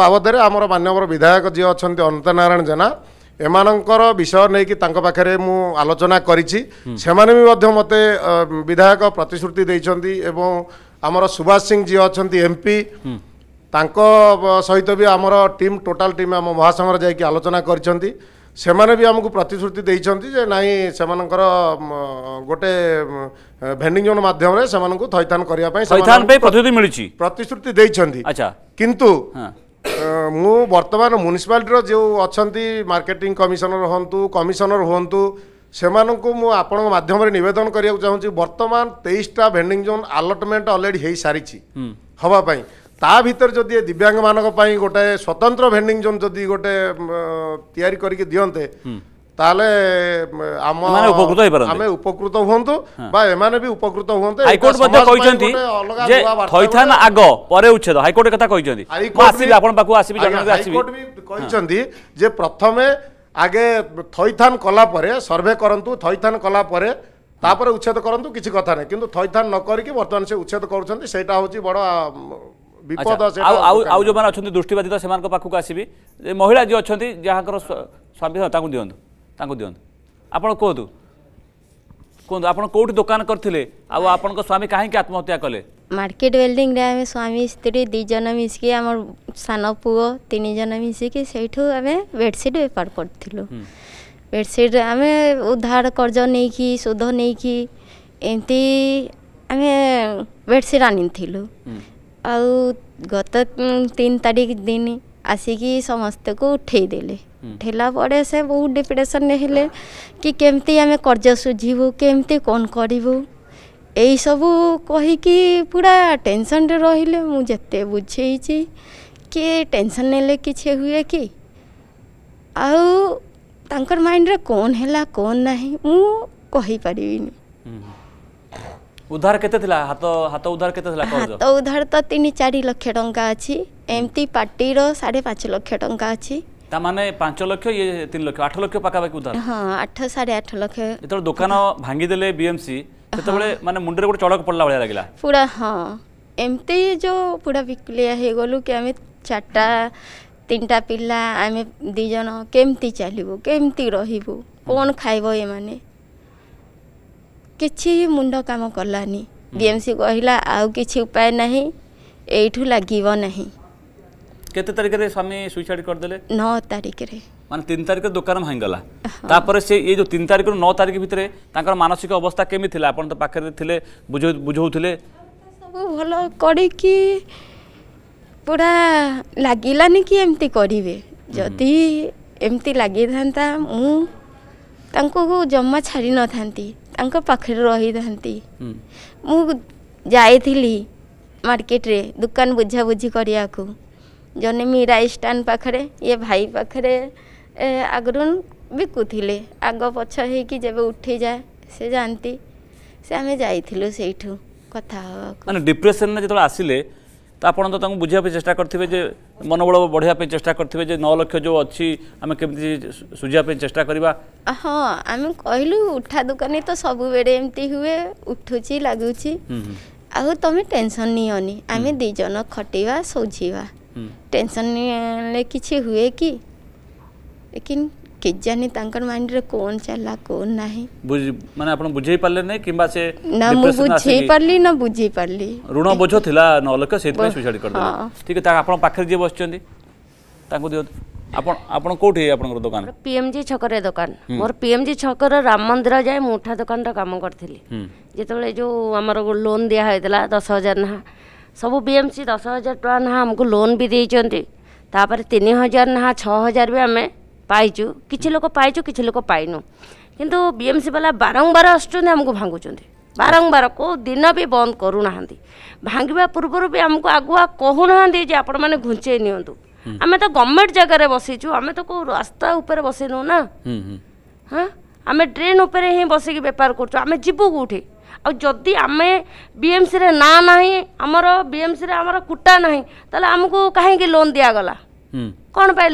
बाबद मानवर विधायक जी अच्छा अनंत नारायण जेना एम विषय नहीं कि आलोचना करी मत विधायक प्रतिश्रुति आमर सुभाष सिंह जी अच्छा एमपी ତାଙ୍କ ସହିତ ବି ଆମର ଟିମ୍ ଟୋଟାଲ୍ ଟିମ୍ ଆମ ମହାସଂଘରେ ଯାଇକି ଆଲୋଚନା କରିଛନ୍ତି ସେମାନେ ବି ଆମକୁ ପ୍ରତିଶ୍ରୁତି ଦେଇଛନ୍ତି ଯେ ନାହିଁ ସେମାନଙ୍କର ଗୋଟେ ଭେଣ୍ଡିଂ ଜୋନ୍ ମାଧ୍ୟମରେ ସେମାନଙ୍କୁ ଥଇଥାନ କରିବା ପାଇଁ ଥଇଥାନ ପାଇଁ ପ୍ରତିଶ୍ରୁତି ମିଳିଛି ପ୍ରତିଶ୍ରୁତି ଦେଇଛନ୍ତି ଆଚ୍ଛା କିନ୍ତୁ ମୁଁ ବର୍ତ୍ତମାନ ମ୍ୟୁନିସିପାଲିଟିର ଯେଉଁ ଅଛନ୍ତି ମାର୍କେଟିଂ କମିଶନର ହୁଅନ୍ତୁ କମିଶନର ହୁଅନ୍ତୁ ସେମାନଙ୍କୁ ମୁଁ ଆପଣଙ୍କ ମାଧ୍ୟମରେ ନିବେଦନ କରିବାକୁ ଚାହୁଁଛି ବର୍ତ୍ତମାନ ତେଇଶଟା ଭେଣ୍ଡିଂ ଜୋନ୍ ଆଲଟମେଣ୍ଟ ଅଲରେଡ଼ି ହେଇସାରିଛି ହେବା ପାଇଁ ତା ଭିତରେ ଯଦି ଏ ଦିବ୍ୟାଙ୍ଗମାନଙ୍କ ପାଇଁ ଗୋଟେ ସ୍ୱତନ୍ତ୍ର ଭେଣ୍ଡିଂ ଜୋନ୍ ଯଦି ଗୋଟେ ତିଆରି କରିକି ଦିଅନ୍ତେ ତାହେଲେ ଆମ ଉପକୃତ ଆମେ ଉପକୃତ ହୁଅନ୍ତୁ ବା ଏମାନେ ବି ଉପକୃତ ହୁଅନ୍ତେ ହାଇକୋର୍ଟ ମଧ୍ୟ କହିଛନ୍ତି ଯେ ଥଇଥାନ ଆଗ ପରେ ଉଚ୍ଛେଦ ହାଇକୋର୍ଟ କଥା କହିଛନ୍ତି ଆସିବି ଆପଣ ପାଖକୁ ଆସିବି ହାଇକୋର୍ଟ ବି କହିଛନ୍ତି ଯେ ପ୍ରଥମେ ଆଗେ ଥଇଥାନ କଲା ପରେ ସର୍ଭେ କରନ୍ତୁ ଥଇଥାନ କଲା ପରେ ତାପରେ ଉଚ୍ଛେଦ କରନ୍ତୁ କିଛି କଥା ନାହିଁ କିନ୍ତୁ ଥଇଥାନ ନ କରିକି ବର୍ତ୍ତମାନ ସେ ଉଚ୍ଛେଦ କରୁଛନ୍ତି ସେଇଟା ହେଉଛି ବଡ଼ বিপদ আউ যে দৃষ্টিবাদিত সে পাখক আসবি মহিলা যে অনেক যাহর স্বামী তাঁকু দিও তাঁকু দিও আপনার কুহতু কুহ আপনার কোটি দোকান করলে আপনার স্বামী কাহিকি আত্মহত্যা কলে মার্কেট বিল্ডিংরে আমি স্বামী স্ত্রী দুইজন মিশিকি আমার সান পুয় তিনজন মিশিকি সেইঠু আমি বেডসিট বেপার করলু বেডসিট আমি উদ্ধার কর্জ নেইকি সুদ নেইকি এমতি আমি বেডসিট আনিলু गत तीन तारीख दिन आसिक समस्त को उठेदेले उठेला से बहुत डिप्रेसन कि केमती आम कर्ज सुझू केमती कौन करूँ यही सब कहीकि पूरा टेनसन रे मुझे बुझे कि टेनसन कि हुए कि आर माइंड रे कौन है कौन ना मुपरि উদ্ধার কেতে লা হাত হাত উদ্ধার কেতে লা কর্জ হাত উদ্ধার তো 3 4 লক্ষ টাকা আছে এমতি পার্টির 5.5 লক্ষ টাকা আছে তা মানে 5 লক্ষ ইয়ে 3 লক্ষ 8 লক্ষ পাকাপাকি উদ্ধার হ্যাঁ 8 8.5 লক্ষ যেতবে দোকান ভাঙ্গি দেলে বিএমসি সেতবে মানে মুন্ডরে গোটে চড়ক পড়লা ভালিয়া লাগিলা পুরা হ্যাঁ এমতি যে পুরা বিকলিয়া হয়ে গলু কি আমি চারটা তিনটা পিলা আমি দুইজন কেমতি চালিবু কেমতি রহিবু কোন খাইব এমানে କିଛି ମୁଣ୍ଡ କାମ କଲାନି ବିଏମ୍ସି କହିଲା ଆଉ କିଛି ଉପାୟ ନାହିଁ ଏଇଠୁ ଲାଗିବ ନାହିଁ କେତେ ତାରିଖରେ ସ୍ୱାମୀ ସୁଇସାଇଡ୍ କରିଦେଲେ ନଅ ତାରିଖରେ ମାନେ ତିନି ତାରିଖରେ ଦୋକାନ ଭାଙ୍ଗିଗଲା ତାପରେ ସେ ଏଇ ଯେଉଁ ତିନି ତାରିଖରୁ ନଅ ତାରିଖ ଭିତରେ ତାଙ୍କର ମାନସିକ ଅବସ୍ଥା କେମିତି ଥିଲା ଆପଣ ତ ପାଖରେ ଥିଲେ ବୁଝଉଥିଲେ ସବୁ ଭଲ କରିକି ପୁରା ଲାଗିଲାନି କି ଏମିତି କରିବେ ଯଦି ଏମିତି ଲାଗିଥାନ୍ତା ମୁଁ ତାଙ୍କୁ ଜମା ଛାଡ଼ି ନଥାନ୍ତି ତାଙ୍କ ପାଖରେ ରହିଥାନ୍ତି ମୁଁ ଯାଇଥିଲି ମାର୍କେଟରେ ଦୋକାନ ବୁଝାବୁଝି କରିବାକୁ ଜଣେ ମୀରା ଷ୍ଟାଣ୍ଡ ପାଖରେ ଇଏ ଭାଇ ପାଖରେ ଆଗରୁ ବିକୁଥିଲେ ଆଗ ପଛ ହେଇକି ଯେବେ ଉଠିଯାଏ ସେ ଯାଆନ୍ତି ସେ ଆମେ ଯାଇଥିଲୁ ସେଇଠୁ କଥା ହେବାକୁ ମାନେ ଡିପ୍ରେସନରେ ଯେତେବେଳେ ଆସିଲେ ତ ଆପଣ ତ ତାଙ୍କୁ ବୁଝିବା ପାଇଁ ଚେଷ୍ଟା କରିଥିବେ ଯେ ମନୋବଳ ବଢ଼ିବା ପାଇଁ ଚେଷ୍ଟା କରିଥିବେ ଯେ ନଅ ଲକ୍ଷ ଯେଉଁ ଅଛି ଆମେ କେମିତି ସୁଝିବା ପାଇଁ ଚେଷ୍ଟା କରିବା ହଁ ଆମେ କହିଲୁ ଉଠା ଦୋକାନୀ ତ ସବୁବେଳେ ଏମିତି ହୁଏ ଉଠୁଛି ଲାଗୁଛି ଆଉ ତମେ ଟେନସନ୍ ନିଅନି ଆମେ ଦୁଇ ଜଣ ଖଟିବା ଶୋଝିବା ଟେନସନ୍ ନେଲେ କିଛି ହୁଏ କି ଲେକିନ୍ केजानी तांकर माइंड रे कोन चला कोन नाही बुझ माने आपण बुझै पाले नै किंबा से ना मु बुझै पाली ना बुझै पाली ऋण बोझो थिला न लक सेत पे सुसाइड कर दे ठीक ता आपण पाखरे जे बसचंदी तांको दियो आपण आपण कोठे आपणकर दुकान पीएमजी छकरे दुकान मोर पीएमजी छकर राम मंदिर जाय मुठा दुकान रा काम करथिली जेतेले जो हमर लोन दिया हैतला 10000 ना सब बीएमसी दस हजार टाँह हमको लोन भी देखते तीन हजार ना छः हजार भी आम ପାଇଛୁ କିଛି ଲୋକ ପାଇଛୁ କିଛି ଲୋକ ପାଇନୁ କିନ୍ତୁ ବିଏମ୍ସି ବାଲା ବାରମ୍ବାର ଆସୁଛନ୍ତି ଆମକୁ ଭାଙ୍ଗୁଛନ୍ତି ବାରମ୍ବାର କେଉଁ ଦିନ ବି ବନ୍ଦ କରୁନାହାନ୍ତି ଭାଙ୍ଗିବା ପୂର୍ବରୁ ବି ଆମକୁ ଆଗୁଆ କହୁନାହାନ୍ତି ଯେ ଆପଣମାନେ ଘୁଞ୍ଚେଇ ନିଅନ୍ତୁ ଆମେ ତ ଗଭର୍ଣ୍ଣମେଣ୍ଟ ଜାଗାରେ ବସିଛୁ ଆମେ ତ କେଉଁ ରାସ୍ତା ଉପରେ ବସିନୁ ନା ହଁ ଆମେ ଡ୍ରେନ୍ ଉପରେ ହିଁ ବସିକି ବେପାର କରୁଛୁ ଆମେ ଯିବୁ କେଉଁଠି ଆଉ ଯଦି ଆମେ ବିଏମ୍ସିରେ ନାଁ ନାହିଁ ଆମର ବିଏମ୍ସିରେ ଆମର କୁଟା ନାହିଁ ତାହେଲେ ଆମକୁ କାହିଁକି ଲୋନ୍ ଦିଆଗଲା কোন পাই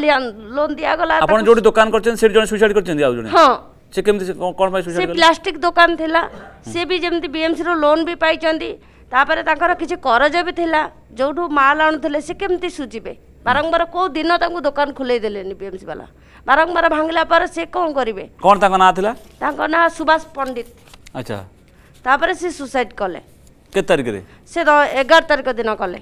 লোন দিয়া গলা আপন যোটি দোকান করছেন সেটি জন সুইসাইড করছেন আউ জন হ্যাঁ সে কেমতি কোন পাই সুইসাইড সে প্লাস্টিক দোকান থিলা সে বি যেমতি বিএমসি রো লোন বি পাইছন্তি তারপরে তাঁকর কিছু করজ বি থিলা যোঠু মাল আনুলে সে কেমতি সুজিবে বারংবার কেউ দিন তাঁকু দোকান খুলেই দেলেনি বিএমসি বালা বারংবার ভাঙিলা পরে সে কোন করিবে কোন তাঁক না থিলা তাঁক না সুভাষ পণ্ডিত আচ্ছা তারপরে সে সুসাইড কলে কেত তারিখে সে এগার তারিখ দিন কলে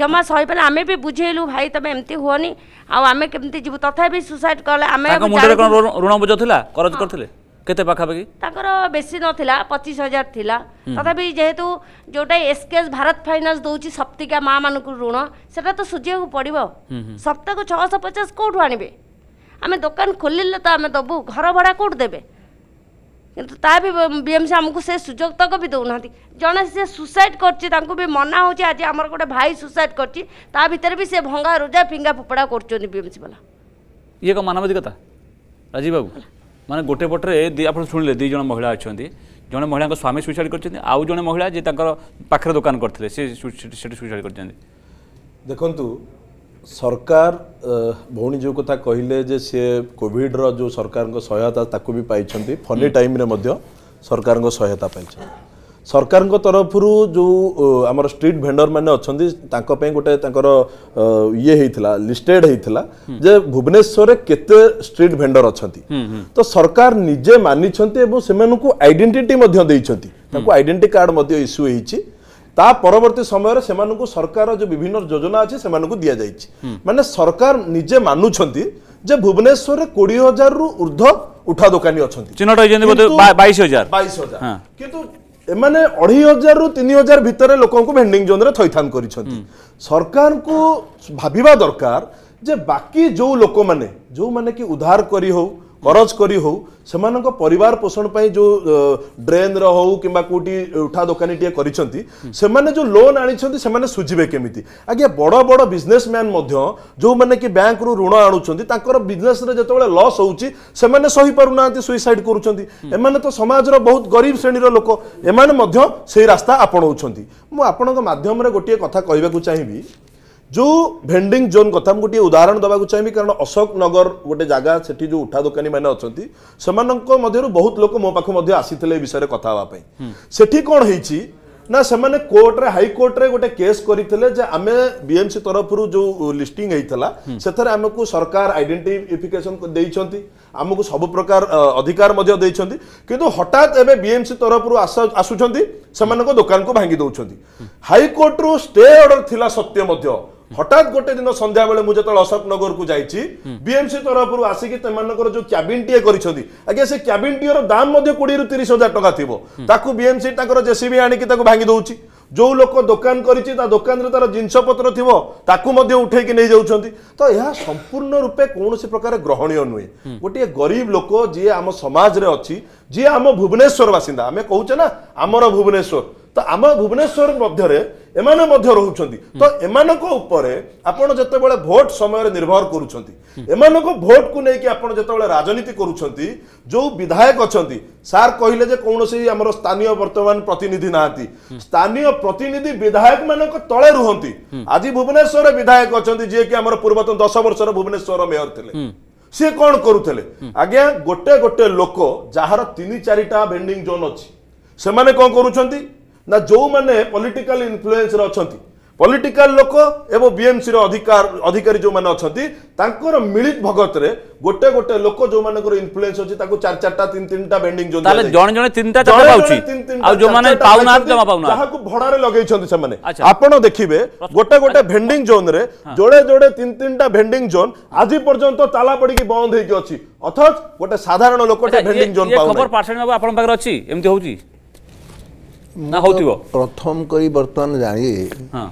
ଜମା ସହିପାରିଲେ ଆମେ ବି ବୁଝେଇଲୁ ଭାଇ ତମେ ଏମିତି ହୁଅନି ଆଉ ଆମେ କେମିତି ଯିବୁ ତଥାପି ସୁସାଇଡ୍ କଲେ ଆମେ ଋଣ ବୋଝ ଥିଲା କରଜ କରିଥିଲେ କେତେ ପାଖାପାଖି ତାଙ୍କର ବେଶୀ ନଥିଲା ପଚିଶ ହଜାର ଥିଲା ତଥାପି ଯେହେତୁ ଯେଉଁଟା ଏସ୍କେଏସ୍ ଭାରତ ଫାଇନାନ୍ସ ଦେଉଛି ସପ୍ତିକା ମା ମାନଙ୍କୁ ଋଣ ସେଟା ତ ସୁଝିବାକୁ ପଡ଼ିବ ସପ୍ତାହକୁ ଛଅଶହ ପଚାଶ କେଉଁଠୁ ଆଣିବେ ଆମେ ଦୋକାନ ଖୋଲିଲେ ତ ଆମେ ଦେବୁ ଘର ଭଡ଼ା କେଉଁଠୁ ଦେବେ କିନ୍ତୁ ତା ବି ବି ଏମ୍ ସି ଆମକୁ ସେ ସୁଯୋଗତକ ବି ଦେଉନାହାନ୍ତି ଜଣେ ସେ ସୁସାଇଡ଼ କରିଛି ତାଙ୍କୁ ବି ମନା ହେଉଛି ଆଜି ଆମର ଗୋଟେ ଭାଇ ସୁସାଇଡ଼ କରିଛି ତା ଭିତରେ ବି ସେ ଭଙ୍ଗା ରୋଜା ଫିଙ୍ଗା ଫୋପଡ଼ା କରୁଛନ୍ତି ବି ଏମ୍ ସି ବାଲା ଇଏ କ'ଣ ମାନବାଧିକତା ରାଜୀବ ବାବୁ ମାନେ ଗୋଟେ ପଟରେ ଆପଣ ଶୁଣିଲେ ଦୁଇ ଜଣ ମହିଳା ଅଛନ୍ତି ଜଣେ ମହିଳାଙ୍କ ସ୍ୱାମୀ ସୁଇସାଇଡ଼ କରିଛନ୍ତି ଆଉ ଜଣେ ମହିଳା ଯିଏ ତାଙ୍କର ପାଖରେ ଦୋକାନ କରିଥିଲେ ସେ ସେଠି ସୁଇସାଇଡ଼ କରିଛନ୍ତି ଦେଖନ୍ତୁ ସରକାର ଭଉଣୀ ଯେଉଁ କଥା କହିଲେ ଯେ ସିଏ କୋଭିଡ଼ର ଯେଉଁ ସରକାରଙ୍କ ସହାୟତା ତାକୁ ବି ପାଇଛନ୍ତି ଫନି ଟାଇମ୍ରେ ମଧ୍ୟ ସରକାରଙ୍କ ସହାୟତା ପାଇଛନ୍ତି ସରକାରଙ୍କ ତରଫରୁ ଯେଉଁ ଆମର ଷ୍ଟ୍ରିଟ୍ ଭେଣ୍ଡରମାନେ ଅଛନ୍ତି ତାଙ୍କ ପାଇଁ ଗୋଟେ ତାଙ୍କର ଇଏ ହେଇଥିଲା ଲିଷ୍ଟେଡ୍ ହେଇଥିଲା ଯେ ଭୁବନେଶ୍ୱରରେ କେତେ ଷ୍ଟ୍ରିଟ୍ ଭେଣ୍ଡର ଅଛନ୍ତି ତ ସରକାର ନିଜେ ମାନିଛନ୍ତି ଏବଂ ସେମାନଙ୍କୁ ଆଇଡେଣ୍ଟିଟି ମଧ୍ୟ ଦେଇଛନ୍ତି ତାଙ୍କୁ ଆଇଡେଣ୍ଟି କାର୍ଡ଼ ମଧ୍ୟ ଇସ୍ୟୁ ହେଇଛି ତା ପରବର୍ତ୍ତୀ ସମୟରେ ସେମାନଙ୍କୁ ସରକାର ଯେଉଁ ବିଭିନ୍ନ ଯୋଜନା ଅଛି ସେମାନଙ୍କୁ ଦିଆଯାଇଛି ମାନେ ସରକାର ନିଜେ ମାନୁଛନ୍ତି ଯେ ଭୁବନେଶ୍ୱରରେ କୋଡିଏ ହଜାରରୁ ଉର୍ଦ୍ଧ ଉଠା ଦୋକାନୀ ଅଛନ୍ତି ଚିହ୍ନଟ ହୋଇଛନ୍ତି ବାଇଶ ହଜାର କିନ୍ତୁ ଏମାନେ ଅଢେଇ ହଜାରରୁ ତିନି ହଜାର ଭିତରେ ଲୋକଙ୍କୁ ଭେଣ୍ଡିଂ ଜୋନ୍ରେ ଥଇଥାନ କରିଛନ୍ତି ସରକାରଙ୍କୁ ଭାବିବା ଦରକାର ଯେ ବାକି ଯେଉଁ ଲୋକମାନେ ଯେଉଁମାନେ କି ଉଦ୍ଧାର କରିହେଉ କରଜ କରି ହଉ ସେମାନଙ୍କ ପରିବାର ପୋଷଣ ପାଇଁ ଯୋଉ ଡ୍ରେନ୍ର ହଉ କିମ୍ବା କୋଉଠି ଉଠା ଦୋକାନୀଟିଏ କରିଛନ୍ତି ସେମାନେ ଯୋଉ ଲୋନ୍ ଆଣିଛନ୍ତି ସେମାନେ ସୁଝିବେ କେମିତି ଆଜ୍ଞା ବଡ଼ ବଡ଼ ବିଜନେସ୍ମ୍ୟାନ୍ ମଧ୍ୟ ଯେଉଁମାନେ କି ବ୍ୟାଙ୍କରୁ ଋଣ ଆଣୁଛନ୍ତି ତାଙ୍କର ବିଜନେସ୍ରେ ଯେତେବେଳେ ଲସ୍ ହେଉଛି ସେମାନେ ସହିପାରୁନାହାନ୍ତି ସୁଇସାଇଡ୍ କରୁଛନ୍ତି ଏମାନେ ତ ସମାଜର ବହୁତ ଗରିବ ଶ୍ରେଣୀର ଲୋକ ଏମାନେ ମଧ୍ୟ ସେଇ ରାସ୍ତା ଆପଣାଉଛନ୍ତି ମୁଁ ଆପଣଙ୍କ ମାଧ୍ୟମରେ ଗୋଟିଏ କଥା କହିବାକୁ ଚାହିଁବି जो ଭେଣ୍ଡିଂ ଜୋନ୍ କଥା ମୁଁ ଗୋଟିଏ ଉଦାହରଣ ଦେବାକୁ ଚାହିଁବି କାରଣ ଅଶୋକନଗର ଗୋଟେ ଜାଗା ସେଠି ଯେଉଁ ଉଠା ଦୋକାନୀମାନେ ଅଛନ୍ତି ସେମାନଙ୍କ ମଧ୍ୟରୁ ବହୁତ ଲୋକ ମୋ ପାଖକୁ ମଧ୍ୟ ଆସିଥିଲେ ଏ ବିଷୟରେ କଥା ହେବା ପାଇଁ ସେଠି କ'ଣ ହେଇଛି ନା ସେମାନେ କୋର୍ଟରେ ହାଇକୋର୍ଟରେ ଗୋଟେ କେସ୍ କରିଥିଲେ ଯେ ଆମେ ବିଏମ୍ସି ତରଫରୁ ଯେଉଁ ଲିଷ୍ଟିଂ ହେଇଥିଲା ସେଥିରେ ଆମକୁ ସରକାର ଆଇଡେଣ୍ଟିଫିକେସନ୍ ଦେଇଛନ୍ତି ଆମକୁ ସବୁ ପ୍ରକାର ଅଧିକାର ମଧ୍ୟ ଦେଇଛନ୍ତି କିନ୍ତୁ ହଠାତ୍ ଏବେ ବିଏମ୍ସି ତରଫରୁ ଆସୁଛନ୍ତି ସେମାନଙ୍କ ଦୋକାନକୁ ଭାଙ୍ଗି ଦେଉଛନ୍ତି ହାଇକୋର୍ଟରୁ ଷ୍ଟେ ଅର୍ଡର ଥିଲା ସତ୍ୟ ମଧ୍ୟ ହଠାତ୍ ଗୋଟେ ଦିନ ସନ୍ଧ୍ୟାବେଳେ ମୁଁ ଯେତେବେଳେ ଅଶୋକନଗରକୁ ଯାଇଛି ବିଏମ୍ସି ତରଫରୁ ଆସିକି ସେମାନଙ୍କର ଯୋଉ କ୍ୟାବିନ୍ଟିଏ କରିଛନ୍ତି ଆଜ୍ଞା ସେ କ୍ୟାବିନ୍ଟିଏର ଦାମ୍ ମଧ୍ୟ କୋଡ଼ିଏରୁ ତିରିଶ ହଜାର ଟଙ୍କା ଥିବ ତାକୁ ବିଏମ୍ସି ତାଙ୍କର ଜେସିବି ଆଣିକି ତାକୁ ଭାଙ୍ଗି ଦଉଛି ଯୋଉ ଲୋକ ଦୋକାନ କରିଛି ତା ଦୋକାନରେ ତାର ଜିନିଷପତ୍ର ଥିବ ତାକୁ ମଧ୍ୟ ଉଠେଇକି ନେଇଯାଉଛନ୍ତି ତ ଏହା ସମ୍ପୂର୍ଣ୍ଣ ରୂପେ କୌଣସି ପ୍ରକାର ଗ୍ରହଣୀୟ ନୁହେଁ ଗୋଟିଏ ଗରିବ ଲୋକ ଯିଏ ଆମ ସମାଜରେ ଅଛି ଯିଏ ଆମ ଭୁବନେଶ୍ୱର ବାସିନ୍ଦା ଆମେ କହୁଛେ ନା ଆମର ଭୁବନେଶ୍ୱର ତ ଆମ ଭୁବନେଶ୍ୱର ମଧ୍ୟରେ ଏମାନେ ମଧ୍ୟ ରହୁଛନ୍ତି ତ ଏମାନଙ୍କ ଉପରେ ଆପଣ ଯେତେବେଳେ ଭୋଟ ସମୟରେ ନିର୍ଭର କରୁଛନ୍ତି ଏମାନଙ୍କ ଭୋଟକୁ ନେଇକି ଆପଣ ଯେତେବେଳେ ରାଜନୀତି କରୁଛନ୍ତି ଯେଉଁ ବିଧାୟକ ଅଛନ୍ତି ସାର୍ କହିଲେ ଯେ କୌଣସି ଆମର ସ୍ଥାନୀୟ ବର୍ତ୍ତମାନ ପ୍ରତିନିଧି ନାହାନ୍ତି ସ୍ଥାନୀୟ ପ୍ରତିନିଧି ବିଧାୟକମାନଙ୍କ ତଳେ ରୁହନ୍ତି ଆଜି ଭୁବନେଶ୍ୱରରେ ବିଧାୟକ ଅଛନ୍ତି ଯିଏକି ଆମର ପୂର୍ବତନ ଦଶ ବର୍ଷର ଭୁବନେଶ୍ୱରର ମେୟର ଥିଲେ ସିଏ କ'ଣ କରୁଥିଲେ ଆଜ୍ଞା ଗୋଟେ ଗୋଟେ ଲୋକ ଯାହାର ତିନି ଚାରିଟା ଭେଣ୍ଡିଂ ଜୋନ୍ ଅଛି ସେମାନେ କ'ଣ କରୁଛନ୍ତି ନା ଯେଉଁମାନେ ପଲିଟିକାଲ ଇନଫ୍ଲୁଏନ୍ସରେ ଅଛନ୍ତି ପଲିଟିକାଲ ଲୋକ ଏବଂ ବିଏମ୍ସିର ଅଧିକାର ଅଧିକାରୀ ଯେଉଁମାନେ ଅଛନ୍ତି ତାଙ୍କର ମିଳିତ ଭଗତରେ ଗୋଟେ ଗୋଟେ ଲୋକ ଯେଉଁମାନଙ୍କର ଇନଫ୍ଲୁଏନ୍ସ ଅଛି ତାକୁ ଚାରି ଚାରିଟା ତିନି ତିନିଟା ବେଣ୍ଡିଂ ଜଣେ ଜଣେ ତିନିଟା ଯାହାକୁ ଭଡ଼ାରେ ଲଗେଇଛନ୍ତି ସେମାନେ ଆପଣ ଦେଖିବେ ଗୋଟେ ଗୋଟେ ଭେଣ୍ଡିଂ ଜୋନରେ ଯୋଡ଼େ ଯୋଡ଼େ ତିନି ତିନିଟା ଭେଣ୍ଡିଂ ଜୋନ୍ ଆଜି ପର୍ଯ୍ୟନ୍ତ ତାଲା ପଡ଼ିକି ବନ୍ଦ ହେଇକି ଅଛି ଅଥଚ ଗୋଟେ ସାଧାରଣ ଲୋକ ଭେଣ୍ଡିଂ ଜୋନ୍ ଖବର ପାଠଶାଣୀ ଆପଣଙ୍କ ପାଖରେ ଅଛି ଏମିତି ହଉଛି ନା ହଉଥିବ ପ୍ରଥମ କରି ବର୍ତ୍ତମାନ ଜାଣି ଯେ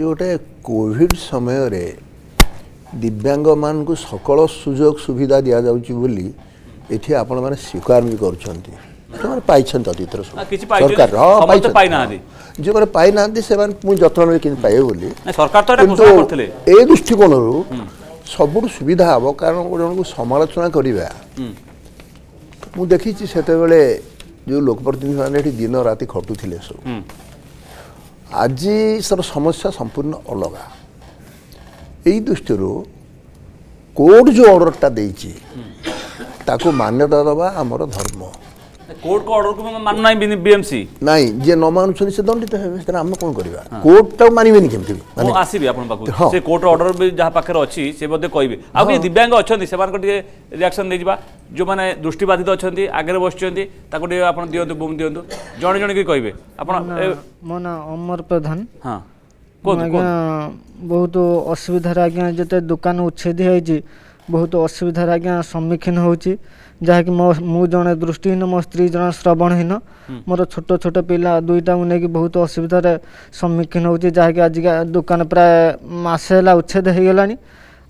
ଗୋଟେ କୋଭିଡ ସମୟରେ ଦିବ୍ୟାଙ୍ଗମାନଙ୍କୁ ସକଳ ସୁଯୋଗ ସୁବିଧା ଦିଆଯାଉଛି ବୋଲି ଏଠି ଆପଣମାନେ ସ୍ୱୀକାର ବି କରୁଛନ୍ତି ସେମାନେ ପାଇଛନ୍ତି ଅତୀତର ସବୁ ସରକାର ଯେଉଁମାନେ ପାଇନାହାନ୍ତି ସେମାନେ ପୁଣି ଯତ୍ନ ବି କେମିତି ପାଇବେ ବୋଲି କିନ୍ତୁ ଏ ଦୃଷ୍ଟିକୋଣରୁ ସବୁଠୁ ସୁବିଧା ହେବ କାରଣ ଜଣଙ୍କୁ ସମାଲୋଚନା କରିବା ମୁଁ ଦେଖିଛି ସେତେବେଳେ ଯେଉଁ ଲୋକପ୍ରତିନିଧି ମାନେ ଏଠି ଦିନ ରାତି ଖଟୁଥିଲେ ସବୁ ଆଜି ସାର ସମସ୍ୟା ସମ୍ପୂର୍ଣ୍ଣ ଅଲଗା ଏଇ ଦୃଷ୍ଟିରୁ କୋର୍ଟ ଯେଉଁ ଅର୍ଡ଼ରଟା ଦେଇଛି ତାକୁ ମାନ୍ୟତା ଦେବା ଆମର ଧର୍ମ কোর্টক অর্ডরকু মানু নাই বিএমসি নাই যে ন মানুছনি সে দণ্ডিত হেবে তেন আমি কোন করিবা কোর্টটাও মানিবেনি কেমতি মানে আসিবি আপন পাকু সে কোর্ট অর্ডর বি যাহা পাখরে অছি সে মধ্যে কইবে আউ কি দিব্যাঙ্গ অছন্তি সেমানক টিকে রিয়াকশন দেই যিবা যে মানে দৃষ্টিবাধিত অছন্তি আগরে বসছন্তি তাকু টিকে আপন দিয়ন্তু বুম দিয়ন্তু জনে জনে কি কইবে আপন মো না অমর প্রধান হ্যাঁ কোন কোন বহুত অসুবিধার আজ্ঞা যেতে দোকান উচ্ছেদ হয়েছি ବହୁତ ଅସୁବିଧାର ଆଜ୍ଞା ସମ୍ମୁଖୀନ ହେଉଛି ଯାହାକି ମୋ ମୁଁ ଜଣେ ଦୃଷ୍ଟିହୀନ ମୋ ସ୍ତ୍ରୀ ଜଣେ ଶ୍ରବଣହୀନ ମୋର ଛୋଟ ଛୋଟ ପିଲା ଦୁଇଟାକୁ ନେଇକି ବହୁତ ଅସୁବିଧାରେ ସମ୍ମୁଖୀନ ହେଉଛି ଯାହାକି ଆଜିକା ଦୋକାନ ପ୍ରାୟ ମାସେ ହେଲା ଉଚ୍ଛେଦ ହେଇଗଲାଣି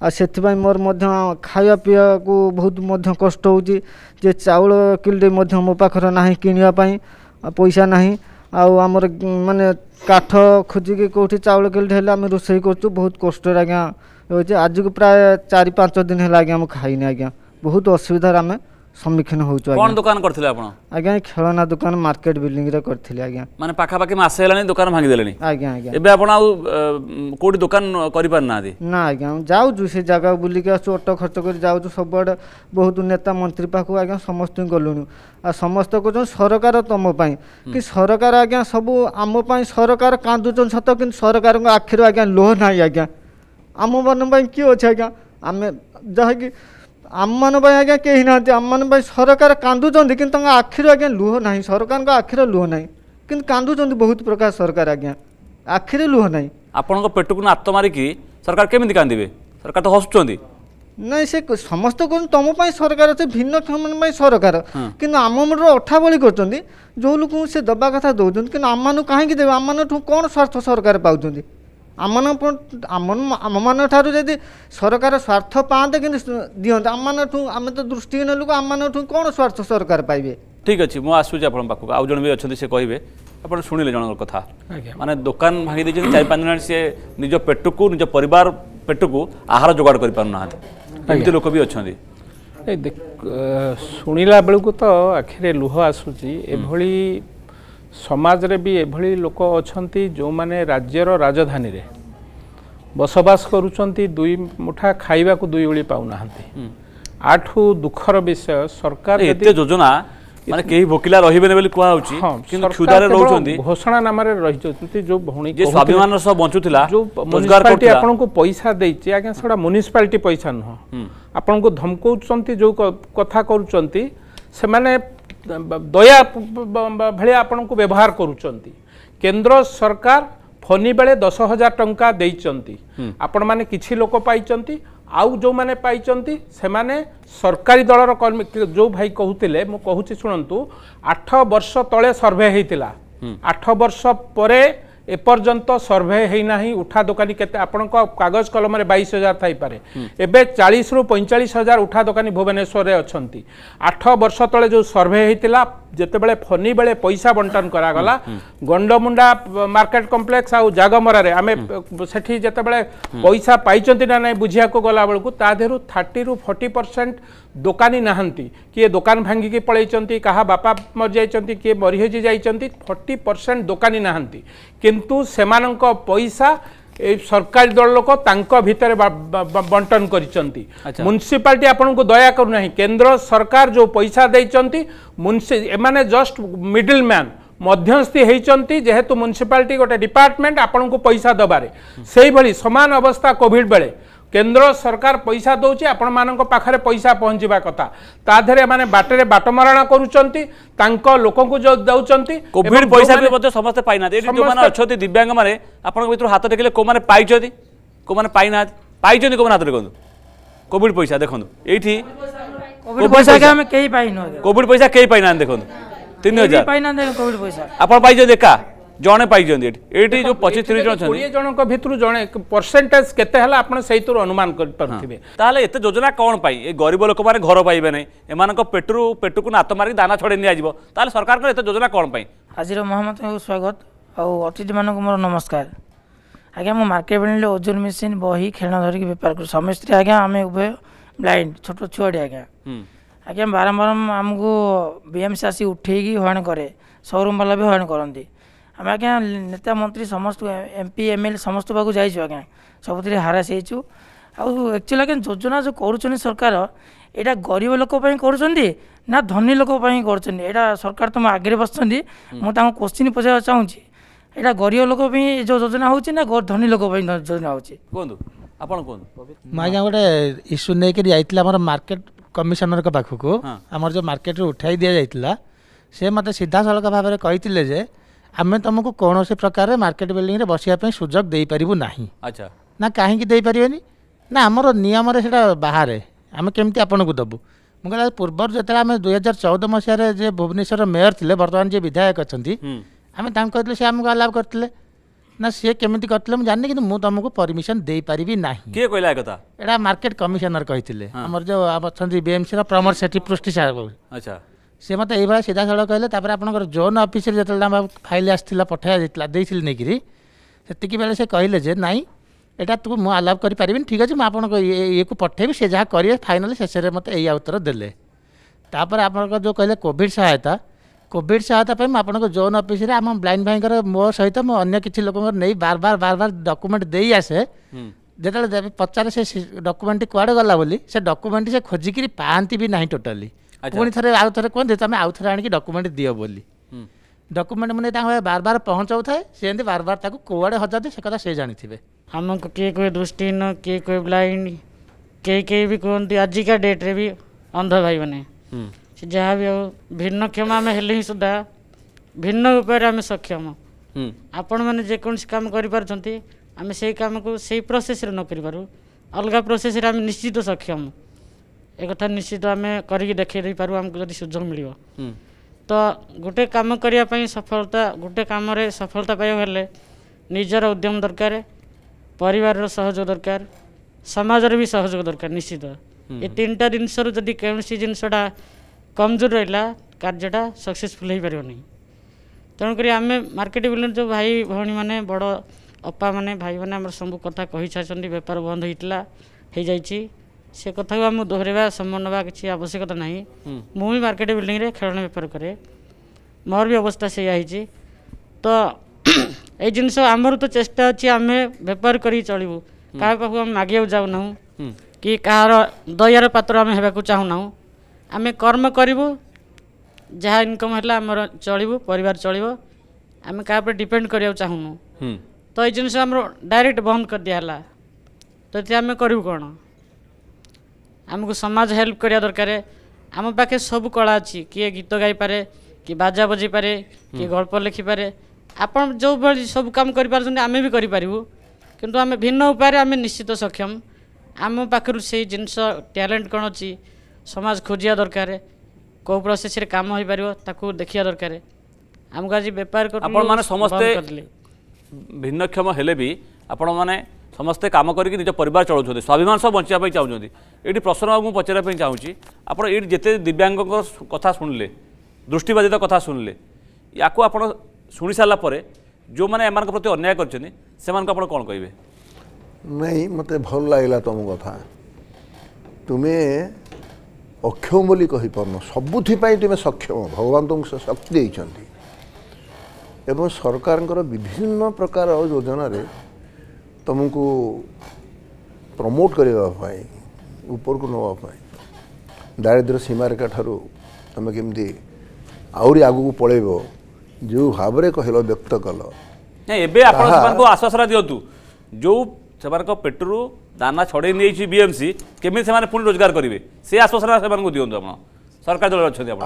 ଆଉ ସେଥିପାଇଁ ମୋର ମଧ୍ୟ ଖାଇବା ପିଇବାକୁ ବହୁତ ମଧ୍ୟ କଷ୍ଟ ହେଉଛି ଯେ ଚାଉଳ କିଲୋଟେ ମଧ୍ୟ ମୋ ପାଖରେ ନାହିଁ କିଣିବା ପାଇଁ ପଇସା ନାହିଁ ଆଉ ଆମର ମାନେ କାଠ ଖୋଜିକି କେଉଁଠି ଚାଉଳ କିଲୋଟେ ହେଲେ ଆମେ ରୋଷେଇ କରୁଛୁ ବହୁତ କଷ୍ଟରେ ଆଜ୍ଞା ଆଜିକୁ ପ୍ରାୟ ଚାରି ପାଞ୍ଚ ଦିନ ହେଲା ଆଜ୍ଞା ମୁଁ ଖାଇନି ଆଜ୍ଞା ବହୁତ ଅସୁବିଧାରେ ଆମେ ସମ୍ମୁଖୀନ ହଉଛୁ କ'ଣ ଦୋକାନ କରିଥିଲେ ଆପଣ ଆଜ୍ଞା ଖେଳନା ଦୋକାନ ମାର୍କେଟ ବିଲ୍ଡିଂରେ କରିଥିଲି ଆଜ୍ଞା ମାନେ ପାଖାପାଖି ମାସେ ହେଲାଣି ଦୋକାନ ଭାଙ୍ଗିଦେଲେଣି ଆଜ୍ଞା ଆଜ୍ଞା ଏବେ ଆପଣ ଆଉ କୋଉଠି ଦୋକାନ କରିପାରୁନାହାନ୍ତି ନା ଆଜ୍ଞା ଯାଉଛୁ ସେ ଜାଗା ବୁଲିକି ଆସୁଛୁ ଅଟୋ ଖର୍ଚ୍ଚ କରି ଯାଉଛୁ ସବୁଆଡ଼େ ବହୁତ ନେତା ମନ୍ତ୍ରୀ ପାଖକୁ ଆଜ୍ଞା ସମସ୍ତଙ୍କୁ ଗଲୁଣୁ ଆଉ ସମସ୍ତେ କହୁଛନ୍ତି ସରକାର ତମ ପାଇଁ କି ସରକାର ଆଜ୍ଞା ସବୁ ଆମ ପାଇଁ ସରକାର କାନ୍ଦୁଛନ୍ତି ସତ କିନ୍ତୁ ସରକାରଙ୍କ ଆଖିରୁ ଆଜ୍ଞା ଲୋହ ନାହିଁ ଆଜ୍ଞା आम मन किए अच्छे आज्ञा आम जहाँकि आममान आज्ञा कहीं ना आममान सरकार कांदुंट कि आखिर आज्ञा लुह ना सरकार आखिर लुह ना कि कांदुंट बहुत प्रकार सरकार आज्ञा आखिर लुह ना आपण पेट को नात मारिकी सरकार केमी कांदे सरकार तो हसुँच ନାଇଁ ସେ ସମସ୍ତେ କହୁଛନ୍ତି ତମ ପାଇଁ ସରକାର ଅଛି ଭିନ୍ନକ୍ଷମମାନଙ୍କ ପାଇଁ ସରକାର କିନ୍ତୁ ଆମ ମୁଣ୍ଡର ଅଠାବଳି କରୁଛନ୍ତି ଯେଉଁ ଲୋକଙ୍କୁ ସେ ଦେବା କଥା ଦେଉଛନ୍ତି କିନ୍ତୁ ଆମମାନଙ୍କୁ କାହିଁକି ଦେବେ ଆମମାନଙ୍କଠୁ କ'ଣ ସ୍ୱାର୍ଥ ସରକାର ପାଉଛନ୍ତି ଆମମାନଙ୍କ ଆମମାନଙ୍କଠାରୁ ଯଦି ସରକାର ସ୍ୱାର୍ଥ ପାଆନ୍ତେ କିନ୍ତୁ ଦିଅନ୍ତେ ଆମମାନଠୁ ଆମେ ତ ଦୃଷ୍ଟିହୀନ ଲୋକ ଆମମାନଠୁ କ'ଣ ସ୍ୱାର୍ଥ ସରକାର ପାଇବେ ଠିକ୍ ଅଛି ମୁଁ ଆସୁଛି ଆପଣଙ୍କ ପାଖକୁ ଆଉ ଜଣେ ବି ଅଛନ୍ତି ସେ କହିବେ ଆପଣ ଶୁଣିଲେ ଜଣଙ୍କର କଥା ମାନେ ଦୋକାନ ଭାଙ୍ଗି ଦେଇଛନ୍ତି ଚାରି ପାଞ୍ଚ ଜଣ ସିଏ ନିଜ ପେଟକୁ ନିଜ ପରିବାର ପେଟକୁ ଆହାର ଯୋଗାଡ଼ କରିପାରୁନାହାନ୍ତି ଏମିତି ଲୋକ ବି ଅଛନ୍ତି ଶୁଣିଲା ବେଳକୁ ତ ଆଖିରେ ଲୁହ ଆସୁଛି ଏଭଳି ସମାଜରେ ବି ଏଭଳି ଲୋକ ଅଛନ୍ତି ଯେଉଁମାନେ ରାଜ୍ୟର ରାଜଧାନୀରେ ବସବାସ କରୁଛନ୍ତି ଦୁଇ ମୁଠା ଖାଇବାକୁ ଦୁଇ ଓଳି ପାଉନାହାନ୍ତି ଆଠୁ ଦୁଃଖର ବିଷୟ ସରକାର ଏତେ ଯୋଜନା ମାନେ କେହି ଭୋକିଲା ରହିବେନି ବୋଲି କୁହାହଉଛି ଘୋଷଣା ନାମରେ ରହିଯାଉଛନ୍ତି ଯୋଉ ଭଉଣୀ ସ୍ୱାଭିମାନ ସହ ବଞ୍ଚୁଥିଲା ଯୋଉ ମ୍ୟୁନିସିପାଲିଟି ଆପଣଙ୍କୁ ପଇସା ଦେଇଛି ଆଜ୍ଞା ସେଟା ମ୍ୟୁନିସିପାଲିଟି ପଇସା ନୁହଁ ଆପଣଙ୍କୁ ଧମକଉଛନ୍ତି ଯୋଉ କଥା କରୁଛନ୍ତି ସେମାନେ ଦୟା ଭଳିଆ ଆପଣଙ୍କୁ ବ୍ୟବହାର କରୁଛନ୍ତି କେନ୍ଦ୍ର ସରକାର ଫନି ବେଳେ ଦଶ ହଜାର ଟଙ୍କା ଦେଇଛନ୍ତି ଆପଣମାନେ କିଛି ଲୋକ ପାଇଛନ୍ତି ଆଉ ଯେଉଁମାନେ ପାଇଛନ୍ତି ସେମାନେ ସରକାରୀ ଦଳର କର୍ମୀ ଯେଉଁ ଭାଇ କହୁଥିଲେ ମୁଁ କହୁଛି ଶୁଣନ୍ତୁ ଆଠ ବର୍ଷ ତଳେ ସର୍ଭେ ହେଇଥିଲା ଆଠ ବର୍ଷ ପରେ এপর্যন্ত সর্ভে হয়ে না উঠা দোকানী কে আপনার কাগজ কলমরে বাইশ হাজার থাইপরে এবে চাশ রু পঁয়চাশ হাজার উঠা দোকানী ভুবনেশ্বরের অনেক আঠ বর্ষ তলে যে সর্ভে হয়েছিল ଯେତେବେଳେ ଫନି ବେଳେ ପଇସା ବଣ୍ଟନ କରାଗଲା ଗଣ୍ଡମୁଣ୍ଡା ମାର୍କେଟ କମ୍ପ୍ଲେକ୍ସ ଆଉ ଜାଗମରାରେ ଆମେ ସେଠି ଯେତେବେଳେ ପଇସା ପାଇଛନ୍ତି ନା ନାହିଁ ବୁଝିବାକୁ ଗଲାବେଳକୁ ତା ଦେହରୁ ଥାର୍ଟିରୁ ଫର୍ଟି ପରସେଣ୍ଟ ଦୋକାନୀ ନାହାନ୍ତି କିଏ ଦୋକାନ ଭାଙ୍ଗିକି ପଳାଇଛନ୍ତି କାହା ବାପା ମରିଯାଇଛନ୍ତି କିଏ ମରିହେଜି ଯାଇଛନ୍ତି ଫର୍ଟି ପରସେଣ୍ଟ ଦୋକାନୀ ନାହାନ୍ତି କିନ୍ତୁ ସେମାନଙ୍କ ପଇସା এই সরকারি দল লোক তাঙ্ক ভিতরে বন্টন করছেন মুনিসিপালিটি আপনার দয়া করু না কেন্দ্র সরকার যে পয়সা দিয়েছেন মুনিসি এমানে জস্ট মিডিল ম্যান ମଧ୍ୟସ୍ଥି ହୋଇଛନ୍ତି ଯେହେତୁ ମ୍ୟୁନିସିପାଲିଟି ଗୋଟେ ଡିପାର୍ଟମେଣ୍ଟ ଆପଣଙ୍କୁ ପଇସା ଦେବାରେ ସେଇଭଳି ସମାନ ଅବସ୍ଥା କୋଭିଡ଼ ବେଳେ কেন্দ্র সরকার পয়সা দৌছে আপনার পাখে পয়সা পৌঁছবা কথা তা দেহে এমানে বাটরে বাটমরণ করছেন তাঙ্ক লোকক দেছেন কোভিড পয়সা বি মধ্যে সমস্ত পাই না এটি যেমন অছন্তি দিব্যাঙ্গ মানে আপনার ভিতর হাত টেকিলে কোমানে পাইছেন কোমানে পাই না পাইছেন কোমানে হাত টেকন্তু কোভিড পয়সা দেখুন এইটি কোভিড পয়সা আমি কেই পাইনু কোভিড পয়সা কেই পাই না দেখুন তিন হাজার পাই না কোভিড পয়সা আপনার পাইছেন একা ଜଣେ ପାଇଛନ୍ତି ଏଠି ଏଠି ଯୋଉ ପଚିଶ ତିରିଶ ଜଣ ଅଛନ୍ତି କୋଡ଼ିଏ ଜଣଙ୍କ ଭିତରୁ ଜଣେ ପରସେଣ୍ଟେଜ କେତେ ହେଲା ଆପଣ ସେଇଥିରୁ ଅନୁମାନ କରିପାରୁଥିବେ ତାହେଲେ ଏତେ ଯୋଜନା କ'ଣ ପାଇଁ ଏ ଗରିବ ଲୋକମାନେ ଘର ପାଇବେ ନାହିଁ ଏମାନଙ୍କ ପେଟରୁ ପେଟକୁ ନାତ ମାରିକି ଦାନା ଛଡ଼େଇ ନିଆଯିବ ତାହେଲେ ସରକାରଙ୍କର ଏତେ ଯୋଜନା କ'ଣ ପାଇଁ ଆଜିର ମହାମନ୍ତ୍ରୀଙ୍କୁ ସ୍ୱାଗତ ଆଉ ଅତିଥିମାନଙ୍କୁ ମୋର ନମସ୍କାର ଆଜ୍ଞା ମୁଁ ମାର୍କେଟ ବେଣୀରେ ଓଜନ ମେସିନ୍ ବହି ଖେଳଣା ଧରିକି ବେପାର କରୁ ସମସ୍ତେ ଆଜ୍ଞା ଆମେ ଉଭୟ ବ୍ଲାଇଣ୍ଡ ଛୋଟ ଛୁଆଟି ଆଜ୍ଞା ଆଜ୍ଞା ବାରମ୍ବାର ଆମକୁ ବିଏମ୍ସି ଆସି ଉଠେଇକି ହଇରାଣ କରେ ସୋରୁମ୍ ବାଲା ବି ହଇରାଣ କରନ୍ତି ଆମେ ଆଜ୍ଞା ନେତା ମନ୍ତ୍ରୀ ସମସ୍ତ ଏମ୍ ପି ଏମ୍ ଏଲ୍ ସମସ୍ତ ପାଖକୁ ଯାଇଛୁ ଆଜ୍ଞା ସବୁଥିରେ ହାରାସ ହେଇଛୁ ଆଉ ଆକ୍ଚୁଆଲି ଆଜ୍ଞା ଯୋଜନା ଯେଉଁ କରୁଛନ୍ତି ସରକାର ଏଇଟା ଗରିବ ଲୋକ ପାଇଁ କରୁଛନ୍ତି ନା ଧନୀ ଲୋକ ପାଇଁ କରୁଛନ୍ତି ଏଇଟା ସରକାର ତୁମ ଆଗରେ ବସିଛନ୍ତି ମୁଁ ତାଙ୍କୁ କୋଶ୍ଚିନ୍ ପଚାରିବାକୁ ଚାହୁଁଛି ଏଇଟା ଗରିବ ଲୋକ ପାଇଁ ଯେଉଁ ଯୋଜନା ହେଉଛି ନା ଧନୀ ଲୋକ ପାଇଁ ଯୋଜନା ହେଉଛି କୁହନ୍ତୁ ଆପଣ କୁହନ୍ତୁ ମୁଁ ଆଜ୍ଞା ଗୋଟେ ଇସ୍ୟୁ ନେଇକରି ଯାଇଥିଲା ଆମର ମାର୍କେଟ କମିଶନରଙ୍କ ପାଖକୁ ଆମର ଯେଉଁ ମାର୍କେଟରୁ ଉଠାଇ ଦିଆଯାଇଥିଲା ସେ ମୋତେ ସିଧାସଳଖ ଭାବରେ କହିଥିଲେ ଯେ ଆମେ ତୁମକୁ କୌଣସି ପ୍ରକାରରେ ମାର୍କେଟ ବିଲ୍ଡିଂରେ ବସିବା ପାଇଁ ସୁଯୋଗ ଦେଇପାରିବୁ ନାହିଁ ଆଚ୍ଛା ନା କାହିଁକି ଦେଇପାରିବେନି ନା ଆମର ନିୟମରେ ସେଇଟା ବାହାରେ ଆମେ କେମିତି ଆପଣଙ୍କୁ ଦେବୁ ମୁଁ କହିଲା ପୂର୍ବରୁ ଯେତେବେଳେ ଆମେ ଦୁଇ ହଜାର ଚଉଦ ମସିହାରେ ଯିଏ ଭୁବନେଶ୍ୱର ମେୟର ଥିଲେ ବର୍ତ୍ତମାନ ଯିଏ ବିଧାୟକ ଅଛନ୍ତି ଆମେ ତାଙ୍କୁ କହିଥିଲୁ ସେ ଆମକୁ ଆଲାଭ କରିଥିଲେ ନା ସିଏ କେମିତି କରିଥିଲେ ମୁଁ ଜାଣିନି କିନ୍ତୁ ମୁଁ ତୁମକୁ ପରମିସନ୍ ଦେଇପାରିବି ନାହିଁ କିଏ କହିଲା କଥା ଏଇଟା ମାର୍କେଟ କମିଶନର କହିଥିଲେ ଆମର ଯେଉଁ ଅଛନ୍ତି ବିଏମସିର ପ୍ରମର ସେଠୀ ପୃଷ୍ଟି ସାହେବ ଆଚ୍ଛା সে মতো এইভাবে সিধাসল কহিলেন তাপরে আপনার জোন অফিসে যেত ফাইল আসছিল পঠাই দিয়েছিল নেইকি সেতিক বেড়ে সে কহিলেন যে নাই এটা তু মু আলাপ করে পারি ঠিক আছে মু আপনার ইয়ে পঠাইবি সে যা করবে ফাইনাল শেষে মতো এই উত্তর দেলে তাপরে আপনার যে কহিলেন কোভিড সহায়তা କୋଭିଡ଼ ସହାୟତା ପାଇଁ ମୁଁ ଆପଣଙ୍କ ଜୋନ୍ ଅଫିସରେ ଆମ ବ୍ଲାଇଣ୍ଡ ଭାଇଙ୍କର ମୋ ସହିତ ମୁଁ ଅନ୍ୟ କିଛି ଲୋକଙ୍କର ନେଇ ବାର ବାର ବାର ବାର ଡକୁମେଣ୍ଟ ଦେଇ ଆସେ ଯେତେବେଳେ ପଚାରେ ସେ ଡକୁମେଣ୍ଟଟି କୁଆଡ଼େ ଗଲା ବୋଲି ସେ ଡକୁମେଣ୍ଟଟି ସେ ଖୋଜିକିରି ପାଆନ୍ତି ବି ନାହିଁ ଟୋଟାଲି ପୁଣି ଥରେ ଆଉ ଥରେ କୁହନ୍ତି ତୁମେ ଆଉ ଥରେ ଆଣିକି ଡକୁମେଣ୍ଟ ଦିଅ ବୋଲି ଡକୁମେଣ୍ଟ ମୁଁ ନେଇ ତାଙ୍କ ବାର ବାର ପହଞ୍ଚାଉଥାଏ ସେ ଏମିତି ବାର ବାର ତାକୁ କୁଆଡ଼େ ହଜାନ୍ତି ସେ କଥା ସେ ଜାଣିଥିବେ ଆମକୁ କିଏ କୁହେ ଦୃଷ୍ଟିହୀନ କିଏ କୁହେ ବ୍ଲାଇଣ୍ଡ କେହି କେହି ବି କୁହନ୍ତି ଆଜିକା ଡେଟ୍ରେ ବି ଅନ୍ଧ ଭାଇମାନେ ସେ ଯାହା ବି ଆଉ ଭିନ୍ନକ୍ଷମ ଆମେ ହେଲେ ହିଁ ସୁଦ୍ଧା ଭିନ୍ନ ଉପାୟରେ ଆମେ ସକ୍ଷମ ଆପଣମାନେ ଯେକୌଣସି କାମ କରିପାରୁଛନ୍ତି ଆମେ ସେଇ କାମକୁ ସେଇ ପ୍ରୋସେସ୍ରେ ନ କରିପାରୁ ଅଲଗା ପ୍ରୋସେସ୍ରେ ଆମେ ନିଶ୍ଚିତ ସକ୍ଷମ एक निश्चित आमेक देखैदै पार आम सुझो मिल्यो त गोटे काम गरेको सफलता गोटे काम सफलता पाजर उद्यम दरक सहयोग दरकार समिति दरकार निश्चित ए तिनटा जिसहरू जति कसरी जिसटा कमजोर र काजा सक्सेसफुल होइप नै तेणुकरी आमे मर्केट भाइ भणी मप भाइ सब कथा सि बेपार बन्द हुन्छ है ସେ କଥାକୁ ଆମେ ଦୋହରାଇବା ସମୟ ନେବା କିଛି ଆବଶ୍ୟକତା ନାହିଁ ମୁଁ ବି ମାର୍କେଟ ବିଲ୍ଡିଂରେ ଖେଳଣା ବେପାର କରେ ମୋର ବି ଅବସ୍ଥା ସେଇଆ ହେଇଛି ତ ଏଇ ଜିନିଷ ଆମର ତ ଚେଷ୍ଟା ଅଛି ଆମେ ବେପାର କରି ଚଳିବୁ କାହା ପାଖକୁ ଆମେ ମାଗିବାକୁ ଯାଉନାହୁଁ କି କାହାର ଦୟାର ପାତ୍ର ଆମେ ହେବାକୁ ଚାହୁଁନାହୁଁ ଆମେ କର୍ମ କରିବୁ ଯାହା ଇନକମ୍ ହେଲା ଆମର ଚଳିବୁ ପରିବାର ଚଳିବ ଆମେ କାହା ଉପରେ ଡିପେଣ୍ଡ କରିବାକୁ ଚାହୁଁନୁ ତ ଏଇ ଜିନିଷ ଆମର ଡାଇରେକ୍ଟ ବନ୍ଦ କରିଦିଆ ହେଲା ତ ଏଥିରେ ଆମେ କରିବୁ କ'ଣ ଆମକୁ ସମାଜ ହେଲ୍ପ କରିବା ଦରକାର ଆମ ପାଖେ ସବୁ କଳା ଅଛି କିଏ ଗୀତ ଗାଇପାରେ କିଏ ବାଜା ବଜାଇପାରେ କିଏ ଗଳ୍ପ ଲେଖିପାରେ ଆପଣ ଯେଉଁଭଳି ସବୁ କାମ କରିପାରୁଛନ୍ତି ଆମେ ବି କରିପାରିବୁ କିନ୍ତୁ ଆମେ ଭିନ୍ନ ଉପାୟରେ ଆମେ ନିଶ୍ଚିତ ସକ୍ଷମ ଆମ ପାଖରୁ ସେଇ ଜିନିଷ ଟ୍ୟାଲେଣ୍ଟ କ'ଣ ଅଛି ସମାଜ ଖୋଜିବା ଦରକାର କେଉଁ ପ୍ରୋସେସ୍ରେ କାମ ହୋଇପାରିବ ତାକୁ ଦେଖିବା ଦରକାର ଆମକୁ ଆଜି ବେପାର ଆପଣମାନେ ସମସ୍ତେ ଭିନ୍ନକ୍ଷମ ହେଲେ ବି ଆପଣମାନେ ସମସ୍ତେ କାମ କରିକି ନିଜ ପରିବାର ଚଳାଉଛନ୍ତି ସ୍ୱାଭିମାନ ସହ ବଞ୍ଚିବା ପାଇଁ ଚାହୁଁଛନ୍ତି ଏଇଠି ପ୍ରଶ୍ନବାବୁଙ୍କୁ ପଚାରିବା ପାଇଁ ଚାହୁଁଛି ଆପଣ ଏଇଠି ଯେତେ ଦିବ୍ୟାଙ୍ଗଙ୍କ କଥା ଶୁଣିଲେ ଦୃଷ୍ଟିବାଦିତ କଥା ଶୁଣିଲେ ୟାକୁ ଆପଣ ଶୁଣିସାରିଲା ପରେ ଯେଉଁମାନେ ଏମାନଙ୍କ ପ୍ରତି ଅନ୍ୟାୟ କରିଛନ୍ତି ସେମାନଙ୍କୁ ଆପଣ କ'ଣ କହିବେ ନାଇଁ ମୋତେ ଭଲ ଲାଗିଲା ତୁମ କଥା ତୁମେ ଅକ୍ଷମ ବୋଲି କହିପାରୁନ ସବୁଥିପାଇଁ ତୁମେ ସକ୍ଷମ ଭଗବାନ ତୁମକୁ ଶକ୍ତି ଦେଇଛନ୍ତି ଏବଂ ସରକାରଙ୍କର ବିଭିନ୍ନ ପ୍ରକାର ଯୋଜନାରେ ତୁମକୁ ପ୍ରମୋଟ୍ କରିବା ପାଇଁ ଉପରକୁ ନେବା ପାଇଁ ଦାରିଦ୍ର୍ୟ ସୀମାରେଖା ଠାରୁ ତୁମେ କେମିତି ଆହୁରି ଆଗକୁ ପଳେଇବ ଯେଉଁ ଭାବରେ କହିଲ ବ୍ୟକ୍ତ କଲ ନାଇଁ ଏବେ ଆପଣ ସେମାନଙ୍କୁ ଆଶ୍ୱାସନା ଦିଅନ୍ତୁ ଯେଉଁ ସେମାନଙ୍କ ପେଟରୁ ଦାନା ଛଡ଼େଇ ନେଇଛି ବିଏମ୍ସି କେମିତି ସେମାନେ ପୁଣି ରୋଜଗାର କରିବେ ସେ ଆଶ୍ୱାସନା ସେମାନଙ୍କୁ ଦିଅନ୍ତୁ ଆପଣ ସରକାର ଦଳରେ ଅଛନ୍ତି ଆପଣ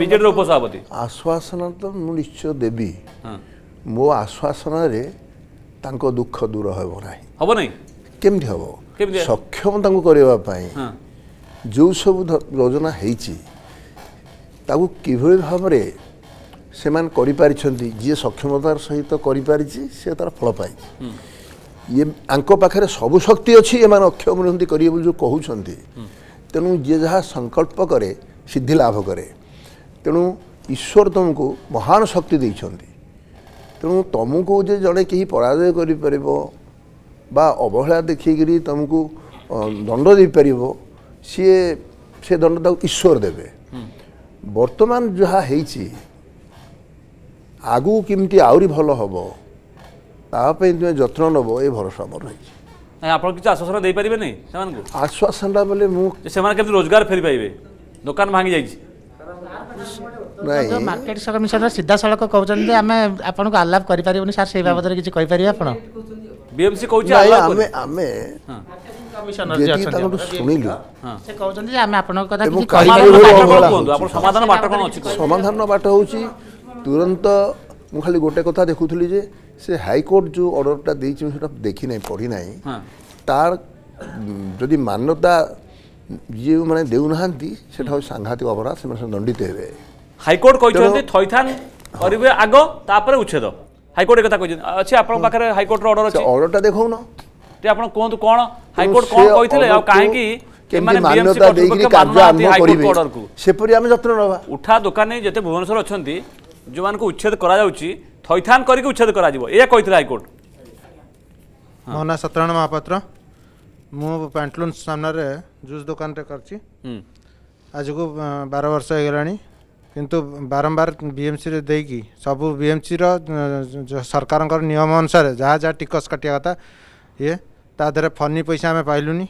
ବିଜେଡ଼ିର ଉପସଭାପତି ଆଶ୍ୱାସନା ତ ମୁଁ ନିଶ୍ଚୟ ଦେବି ମୋ ଆଶ୍ୱାସନାରେ ତାଙ୍କ ଦୁଃଖ ଦୂର ହେବ ନାହିଁ ହେବ ନାହିଁ କେମିତି ହେବ ସକ୍ଷମ ତାଙ୍କୁ କରିବା ପାଇଁ ଯେଉଁ ସବୁ ଯୋଜନା ହେଇଛି ତାକୁ କିଭଳି ଭାବରେ ସେମାନେ କରିପାରିଛନ୍ତି ଯିଏ ସକ୍ଷମତାର ସହିତ କରିପାରିଛି ସେ ତା'ର ଫଳ ପାଇଛି ଇଏ ଆଙ୍କ ପାଖରେ ସବୁ ଶକ୍ତି ଅଛି ଏମାନେ ଅକ୍ଷମ ନୁହନ୍ତି କରିବେ ବୋଲି ଯେଉଁ କହୁଛନ୍ତି ତେଣୁ ଯିଏ ଯାହା ସଂକଳ୍ପ କରେ ସିଦ୍ଧି ଲାଭ କରେ ତେଣୁ ଈଶ୍ୱର ତୁମକୁ ମହାନ ଶକ୍ତି ଦେଇଛନ୍ତି ତେଣୁ ତୁମକୁ ଯେ ଜଣେ କେହି ପରାଜୟ କରିପାରିବ ବା ଅବହେଳା ଦେଖେଇକରି ତୁମକୁ ଦଣ୍ଡ ଦେଇପାରିବ ସିଏ ସେ ଦଣ୍ଡ ତାକୁ ଈଶ୍ୱର ଦେବେ ବର୍ତ୍ତମାନ ଯାହା ହେଇଛି ଆଗକୁ କେମିତି ଆହୁରି ଭଲ ହେବ ତା ପାଇଁ ତୁମେ ଯତ୍ନ ନେବ ଏ ଭରସା ମୋର ରହିଛି ଆପଣ କିଛି ଆଶ୍ୱାସନା ଦେଇପାରିବେନି ସେମାନଙ୍କୁ ଆଶ୍ୱାସନା ବୋଲେ ମୁଁ ସେମାନେ କେମିତି ରୋଜଗାର ଫେରିପାରିବେ ଦୋକାନ ଭାଙ୍ଗି ଯାଇଛି ନାଇଁ ମାର୍କେଟ ସହ ମିଶନ ସିଧାସଳଖ କହୁଛନ୍ତି ଆମେ ଆପଣଙ୍କୁ ଆଲାପ କରିପାରିବୁନି ସାର୍ ସେଇ ବାବଦରେ କିଛି କହିପାରିବେ ଆପଣ ବିଏମସି କହୁଛି ଆମେ ଆମେ ସମାଧାନ ବାଟ ହେଉଛି ତୁରନ୍ତ ମୁଁ ଖାଲି ଗୋଟେ କଥା ଦେଖୁଥିଲି ଯେ ସେ ହାଇକୋର୍ଟ ଯେଉଁ ଅର୍ଡ଼ରଟା ଦେଇଛି ମୁଁ ସେଇଟା ଦେଖିନାହିଁ ପଢ଼ିନାହିଁ ତାର ଯଦି ମାନ୍ୟତା ଯିଏ ମାନେ ଦେଉନାହାନ୍ତି ସେଟା ହେଉଛି ସାଂଘାତିକ ଅପରାଧ ସେମାନେ ଦଣ୍ଡିତ ହେବେ ହାଇକୋର୍ଟ କହିଛନ୍ତି ଥଇଥାନ କରିବେ ଆଗ ତାପରେ ଉଚ୍ଛେଦ ହାଇକୋର୍ଟ ଏକଥା କହିଛନ୍ତି ଅଛି ଆପଣଙ୍କ ପାଖରେ ହାଇକୋର୍ଟର ଅର୍ଡର ଅଛି ଅର୍ଡରଟା ଦେଖଉନ ଟିକେ ଆପଣ କୁହନ୍ତୁ କ'ଣ ହାଇକୋର୍ଟ କ'ଣ କହିଥିଲେ ଆଉ କାହିଁକି କେମିତି ମାନ୍ୟତା ଦେଇକି କାର୍ଯ୍ୟ ଆରମ୍ଭ କରିବେ ସେପରି ଆମେ ଯତ୍ନ ନେବା ଉଠା ଦୋକାନୀ ଯେତେ ଭୁବନେଶ୍ୱର ଅଛନ୍ତି ଯେଉଁମାନଙ୍କୁ ଉଚ୍ଛେଦ କରାଯାଉଛି ଥଇଥାନ କରିକି ଉଚ୍ଛେଦ କରାଯିବ ଏହା କହିଥିଲେ ହାଇକୋର୍ଟ ମୋ ନାଁ ସତ୍ୟନାରାୟଣ ମହାପାତ୍ର ମୁଁ ପ୍ୟାଣ୍ଟଲୁନ୍ ସାମ୍ନାରେ ଜୁସ୍ ଦୋକାନଟେ କରିଛି ଆଜକୁ ବାର ବର୍ଷ ହେଇଗଲାଣି କିନ୍ତୁ ବାରମ୍ବାର ବିଏମ୍ସିରେ ଦେଇକି ସବୁ ବିଏମ୍ସିର ସରକାରଙ୍କର ନିୟମ ଅନୁସାରେ ଯାହା ଯାହା ଟିକସ କାଟିବା କଥା ଇଏ ତା ଦେହରେ ଫନି ପଇସା ଆମେ ପାଇଲୁନି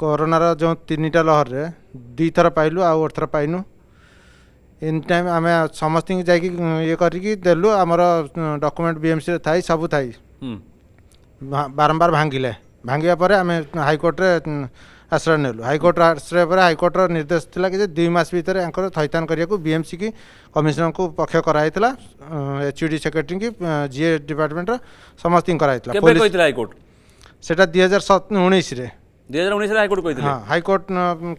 କରୋନାର ଯେଉଁ ତିନିଟା ଲହରରେ ଦୁଇଥର ପାଇଲୁ ଆଉ ଗୋଟେ ଥର ପାଇନୁ ଏନି ଟାଇମ୍ ଆମେ ସମସ୍ତଙ୍କୁ ଯାଇକି ଇଏ କରିକି ଦେଲୁ ଆମର ଡକୁମେଣ୍ଟ ବିଏମ୍ସିରେ ଥାଇ ସବୁ ଥାଇ ବାରମ୍ବାର ଭାଙ୍ଗିଲେ ଭାଙ୍ଗିବା ପରେ ଆମେ ହାଇକୋର୍ଟରେ आश्रय नेलु हाइकोर्ट आश्रय पर हाइकोर्टर निर्देश था कि दुई मस भर या थैतान करने को बीएमसी की कमिशनर को पक्ष कराई एच यू सेक्रेटरी की जीए ए डिपार्टमेंटर समस्त कराई हाइकोर्ट से हजार उन्नीस हाईकोर्ट हाँ हाईकोर्ट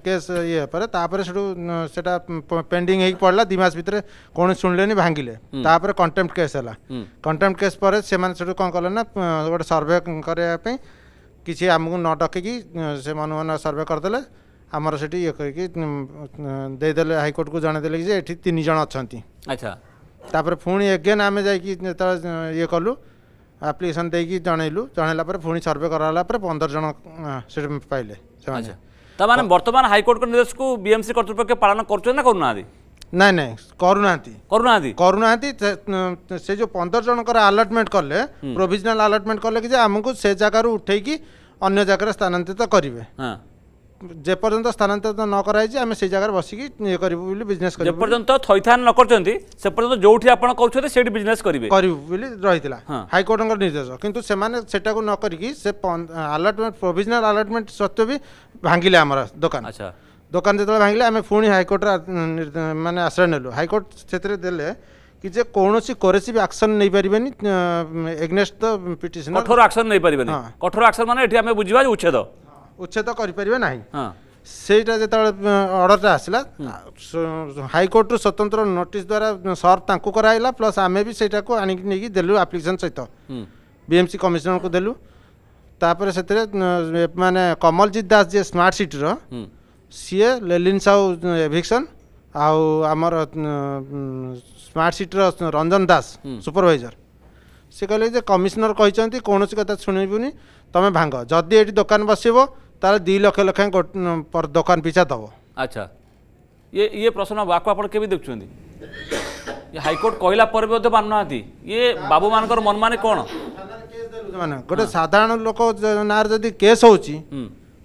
केस ये से पेंडिंग हो पड़ा दुमास भितर कौन शुणिले भांगे कंटेम्प्ट केस है कंटेम्प्ट केस पर कौन कले ना गोटे सर्भे करने କିଛି ଆମକୁ ନ ଡକେଇକି ସେମାନଙ୍କୁ ସର୍ଭେ କରିଦେଲେ ଆମର ସେଠି ଇଏ କରିକି ଦେଇଦେଲେ ହାଇକୋର୍ଟକୁ ଜଣେଇଦେଲେ କି ଯେ ଏଠି ତିନି ଜଣ ଅଛନ୍ତି ଆଚ୍ଛା ତାପରେ ପୁଣି ଏଗେନ୍ ଆମେ ଯାଇକି ଯେତେବେଳେ ଇଏ କଲୁ ଆପ୍ଲିକେସନ୍ ଦେଇକି ଜଣେଇଲୁ ଜଣେଇଲା ପରେ ପୁଣି ସର୍ଭେ କରାଗଲା ପରେ ପନ୍ଦର ଜଣ ସେଠି ପାଇଲେ ସେମାନେ ତାମାନେ ବର୍ତ୍ତମାନ ହାଇକୋର୍ଟଙ୍କ ନିର୍ଦ୍ଦେଶକୁ ବିଏମ୍ସି କର୍ତ୍ତୃପକ୍ଷ ପାଳନ କରୁଛନ୍ତି ନା କରୁନାହାନ୍ତି ନାଇଁ ନାଇଁ କରୁନାହାନ୍ତି କରୁନାହାନ୍ତି କରୁନାହାନ୍ତି ସେ ଯେଉଁ ପନ୍ଦର ଜଣଙ୍କର ଆଲଟମେଣ୍ଟ କଲେ ପ୍ରୋଭିଜନାଲ ଆଲଟମେଣ୍ଟ କଲେ କି ଯେ ଆମକୁ ସେ ଜାଗାରୁ ଉଠେଇକି ଅନ୍ୟ ଜାଗାରେ ସ୍ଥାନାନ୍ତରିତ କରିବେ ଯେପର୍ଯ୍ୟନ୍ତ ସ୍ଥାନାନ୍ତରିତ ନ କରାଯାଇଛି ଆମେ ସେଇ ଜାଗାରେ ବସିକି ଇଏ କରିବୁ ବୋଲି ବିଜନେସ୍ କରିବୁ ଯେପର୍ଯ୍ୟନ୍ତ ଥଇଥାନ ନ କରିଛନ୍ତି ସେପର୍ଯ୍ୟନ୍ତ ଯୋଉଠି ଆପଣ କରୁଛନ୍ତି ସେଇଠି ବିଜନେସ୍ କରିବେ କରିବୁ ବୋଲି ରହିଥିଲା ହାଇକୋର୍ଟଙ୍କ ନିର୍ଦ୍ଦେଶ କିନ୍ତୁ ସେମାନେ ସେଟାକୁ ନ କରିକି ସେ ଆଲଟମେଣ୍ଟ ପ୍ରୋଭିଜନାଲ ଆଲଟମେଣ୍ଟ ସତ୍ତ୍ୱେ ବି ଭାଙ୍ଗିଲେ ଆମର ଦୋକାନ ଆଚ୍ଛା ଦୋକାନ ଯେତେବେଳେ ଭାଙ୍ଗିଲେ ଆମେ ପୁଣି ହାଇକୋର୍ଟରେ ମାନେ ଆଶ୍ରୟ ନେଲୁ ହାଇକୋର୍ଟ ସେଥିରେ ଦେଲେ କି ଯେ କୌଣସି କରେସିଭ୍ ଆକ୍ସନ୍ ନେଇପାରିବେନି ଏଗ୍ନେଷ୍ଟ ଦ ପିଟିସନ୍ କଠୋର ଆକ୍ସନ୍ ନେଇପାରିବେନି କଠୋର ଆକ୍ସନ୍ ମାନେ ଏଠି ଆମେ ବୁଝିବା ଯେ ଉଚ୍ଛେଦ ଉଚ୍ଛେଦ କରିପାରିବେ ନାହିଁ ସେଇଟା ଯେତେବେଳେ ଅର୍ଡ଼ରଟା ଆସିଲା ହାଇକୋର୍ଟରୁ ସ୍ୱତନ୍ତ୍ର ନୋଟିସ୍ ଦ୍ୱାରା ସର୍ଭ ତାଙ୍କୁ କରାହେଲା ପ୍ଲସ୍ ଆମେ ବି ସେଇଟାକୁ ଆଣିକି ନେଇକି ଦେଲୁ ଆପ୍ଲିକେସନ୍ ସହିତ ବିଏମ୍ସି କମିଶନରଙ୍କୁ ଦେଲୁ ତାପରେ ସେଥିରେ ମାନେ କମଲଜିତ ଦାସ ଯିଏ ସ୍ମାର୍ଟ ସିଟିର सिए लेलिन् साहु एभिकसन आउर smart city Ranjan Das supervisor सि कहिले कमिसनर चाहिँ कनौसि कथा शुणबु एटी दुकान भाङ तार 2 लाख लाख पर दुकान दोकान दबो अच्छा इ प्रश्न बाँकी हैकोर्ट कहिलापो मान्नु यु मनमा कोन साधारण लोक केस हौ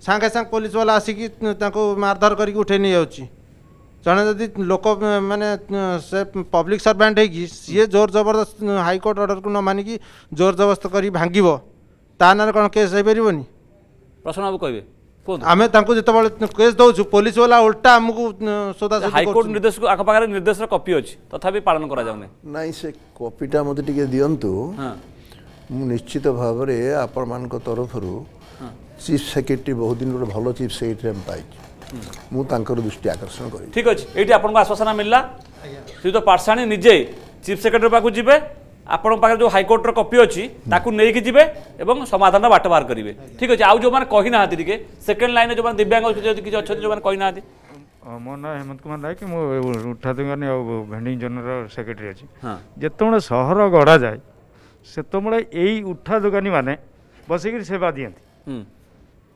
ସାଙ୍ଗେ ସାଙ୍ଗେ ପୋଲିସ ବାଲା ଆସିକି ତାଙ୍କୁ ମାରଧର କରିକି ଉଠେଇ ନେଇଯାଉଛି ଜଣେ ଯଦି ଲୋକ ମାନେ ସେ ପବ୍ଲିକ୍ ସର୍ଭାଣ୍ଟ ହେଇକି ସିଏ ଜୋର ଜବରଦସ୍ତ ହାଇକୋର୍ଟ ଅର୍ଡ଼ରକୁ ନ ମାନିକି ଜୋର ଜବରଦସ୍ତ କରି ଭାଙ୍ଗିବ ତା ନାଁରେ କ'ଣ କେସ୍ ହେଇପାରିବନି ପ୍ରଶ୍ନ ବାବୁ କହିବେ ଆମେ ତାଙ୍କୁ ଯେତେବେଳେ କେସ୍ ଦେଉଛୁ ପୋଲିସ ବାଲା ଓଲଟା ଆମକୁ ସୋଦା ହାଇକୋର୍ଟ ନିର୍ଦ୍ଦେଶକୁ ଆଖ ପାଖରେ ନିର୍ଦ୍ଦେଶର କପି ଅଛି ତଥାପି ପାଳନ କରାଯାଉନି ନାଇଁ ସେ କପିଟା ମୋତେ ଟିକେ ଦିଅନ୍ତୁ ମୁଁ ନିଶ୍ଚିତ ଭାବରେ ଆପଣମାନଙ୍କ ତରଫରୁ চিফ সেক্রেটারি বহুদিন ଗୋଟେ ଭଲ ଚିଫ୍ ସେକ୍ରେଟାରୀ ଆମେ ପାଇଛୁ ମୁଁ ତାଙ୍କର ଦୃଷ୍ଟି ଆକର୍ଷଣ କରିବି ଠିକ୍ ଅଛି ଏଇଠି ଆପଣଙ୍କୁ ଆଶ୍ୱାସନା ମିଳିଲା ଶ୍ରୀଯୁକ୍ତ ପାଠଶାଣୀ ନିଜେ ଚିଫ୍ ସେକ୍ରେଟାରୀ ପାଖକୁ ଯିବେ ଆପଣଙ୍କ ପାଖରେ ଯେଉଁ ହାଇକୋର୍ଟର କପି ଅଛି ତାକୁ ନେଇକି ଯିବେ ଏବଂ ସମାଧାନର ବାଟ ବାହାର କରିବେ ଠିକ୍ ଅଛି ଆଉ ଯେଉଁମାନେ କହିନାହାନ୍ତି ଟିକେ ସେକେଣ୍ଡ ଲାଇନ୍ରେ ଯେଉଁମାନେ ଦିବ୍ୟାଙ୍ଗ କିଛି ଅଛନ୍ତି ଯେଉଁମାନେ କହିନାହାନ୍ତି ମୋ ନାଁ ହେମନ୍ତ କୁମାର ନାୟକ ମୁଁ ଉଠା ଦୋକାନୀ ଆଉ ଭେଣ୍ଡିଂ ଜୋନ୍ର ସେକ୍ରେଟାରୀ ଅଛି ଯେତେବେଳେ ସହର ଗଢ଼ାଯାଏ ସେତେବେଳେ ଏଇ ଉଠା ଦୋକାନୀମାନେ ବସିକିରି ସେବା ଦିଅନ୍ତି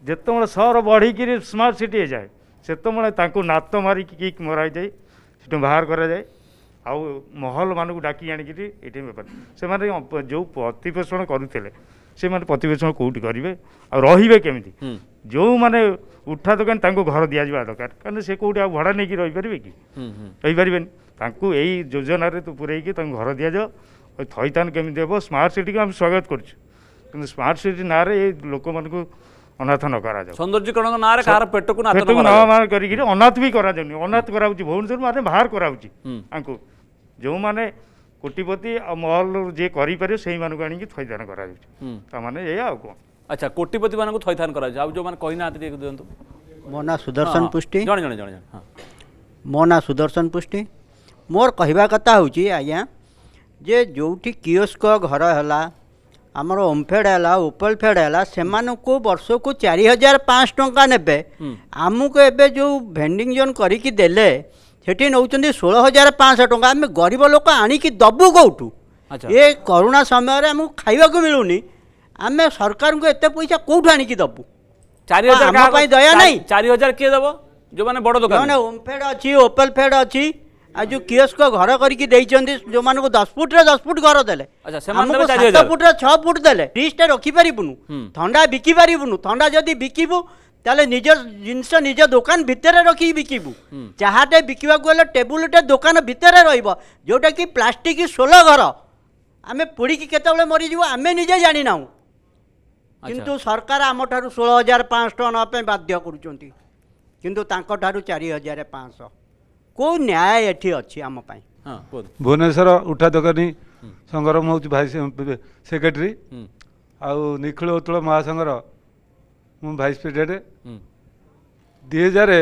ଯେତେବେଳେ ସହର ବଢ଼ିକିରି ସ୍ମାର୍ଟ ସିଟି ହେଇଯାଏ ସେତେବେଳେ ତାଙ୍କୁ ନାତ ମାରିକି କିକ୍ ମରାଯାଇ ସେଠୁ ବାହାର କରାଯାଏ ଆଉ ମହଲମାନଙ୍କୁ ଡାକି ଆଣିକିରି ଏଠି ବେପାର ସେମାନେ ଯେଉଁ ପ୍ରତିପୋଷଣ କରୁଥିଲେ ସେମାନେ ପ୍ରତିପୋଷଣ କେଉଁଠି କରିବେ ଆଉ ରହିବେ କେମିତି ଯେଉଁମାନେ ଉଠା ଦୋକାନ ତାଙ୍କୁ ଘର ଦିଆଯିବା ଦରକାର କାରଣ ସେ କେଉଁଠି ଆଉ ଭଡ଼ା ନେଇକି ରହିପାରିବେ କି ରହିପାରିବେନି ତାଙ୍କୁ ଏଇ ଯୋଜନାରେ ତୁ ପୁରେଇକି ତାଙ୍କୁ ଘର ଦିଆଯାଉ ଥଇଥାନ କେମିତି ହେବ ସ୍ମାର୍ଟ ସିଟିକୁ ଆମେ ସ୍ୱାଗତ କରୁଛୁ କିନ୍ତୁ ସ୍ମାର୍ଟ ସିଟି ନାଁରେ ଏ ଲୋକମାନଙ୍କୁ অনাথ ন করা যাও সৌন্দর্যকরণ নারে কার পেটকু নাথ পেটকু ন মার করি কি অনাথ বি করা যাওনি অনাথ করা হচ্ছে ভুবনেশ্বর মানে বাহার করা হচ্ছে আঙ্কু যে মানে কোটিপতি মহল যে করি পারে সেই মানুষ আনিকি থইদান করা যাচ্ছে তা মানে এই আর কোন আচ্ছা কোটিপতি মানুষ থইদান করা যাও যে মানে কই না হাতে দিয়ে দিন্তু মো না সুদর্শন পুষ্টি জনে জনে জনে হ্যাঁ মো না সুদর্শন পুষ্টি মোর কহিবা কথা হচ্ছে আজ্ঞা যে যোটি কিওস্ক ঘর হলা ଆମର ଓମ୍ଫେଡ଼ ହେଲା ଉପଲଫେଡ଼ ହେଲା ସେମାନଙ୍କୁ ବର୍ଷକୁ ଚାରି ହଜାର ପାଞ୍ଚଶହ ଟଙ୍କା ନେବେ ଆମକୁ ଏବେ ଯେଉଁ ଭେଣ୍ଡିଂ ଜୋନ୍ କରିକି ଦେଲେ ସେଠି ନେଉଛନ୍ତି ଷୋହଳ ହଜାର ପାଞ୍ଚଶହ ଟଙ୍କା ଆମେ ଗରିବ ଲୋକ ଆଣିକି ଦେବୁ କେଉଁଠୁ ଏ କରୋନା ସମୟରେ ଆମକୁ ଖାଇବାକୁ ମିଳୁନି ଆମେ ସରକାରଙ୍କୁ ଏତେ ପଇସା କେଉଁଠୁ ଆଣିକି ଦେବୁ ଚାରି ହଜାର ପାଇଁ ଦୟା ନାହିଁ ଚାରି ହଜାର କିଏ ଦେବ ଯେଉଁମାନେ ବଡ଼ ଦୋକାନ ଓମ୍ଫେଡ଼ ଅଛି ଓପେଲ୍ ଫେଡ଼ ଅଛି ଆଉ ଯୋଉ କିଓସ୍କ ଘର କରିକି ଦେଇଛନ୍ତି ଯୋଉମାନଙ୍କୁ ଦଶ ଫୁଟରେ ଦଶ ଫୁଟ ଘର ଦେଲେ ଆମକୁ ସାତ ଫୁଟରେ ଛଅ ଫୁଟ ଦେଲେ ଫ୍ରିଜ୍ଟା ରଖିପାରିବୁନୁ ଥଣ୍ଡା ବିକି ପାରିବୁନୁ ଥଣ୍ଡା ଯଦି ବିକିବୁ ତାହେଲେ ନିଜ ଜିନିଷ ନିଜ ଦୋକାନ ଭିତରେ ରଖିକି ବିକିବୁ ଚାହାଟେ ବିକିବାକୁ ହେଲେ ଟେବୁଲଟେ ଦୋକାନ ଭିତରେ ରହିବ ଯେଉଁଟାକି ପ୍ଲାଷ୍ଟିକ ଷୋଲ ଘର ଆମେ ପୋଡ଼ିକି କେତେବେଳେ ମରିଯିବୁ ଆମେ ନିଜେ ଜାଣିନାହୁଁ କିନ୍ତୁ ସରକାର ଆମଠାରୁ ଷୋହଳ ହଜାର ପାଞ୍ଚଶହ ଟଙ୍କା ନେବା ପାଇଁ ବାଧ୍ୟ କରୁଛନ୍ତି କିନ୍ତୁ ତାଙ୍କଠାରୁ ଚାରି ହଜାର ପାଞ୍ଚଶହ କେଉଁ ନ୍ୟାୟ ଏଠି ଅଛି ଆମ ପାଇଁ ଭୁବନେଶ୍ୱର ଉଠା ଦୋକାନୀ ସଂଘର ମୁଁ ହେଉଛି ଭାଇସ୍ ସେକ୍ରେଟେରୀ ଆଉ ନିଖିଳ ଉତ୍କଳ ମହାସଂଘର ମୁଁ ଭାଇସ୍ ପ୍ରେସିଡେଣ୍ଟ ଦୁଇ ହଜାର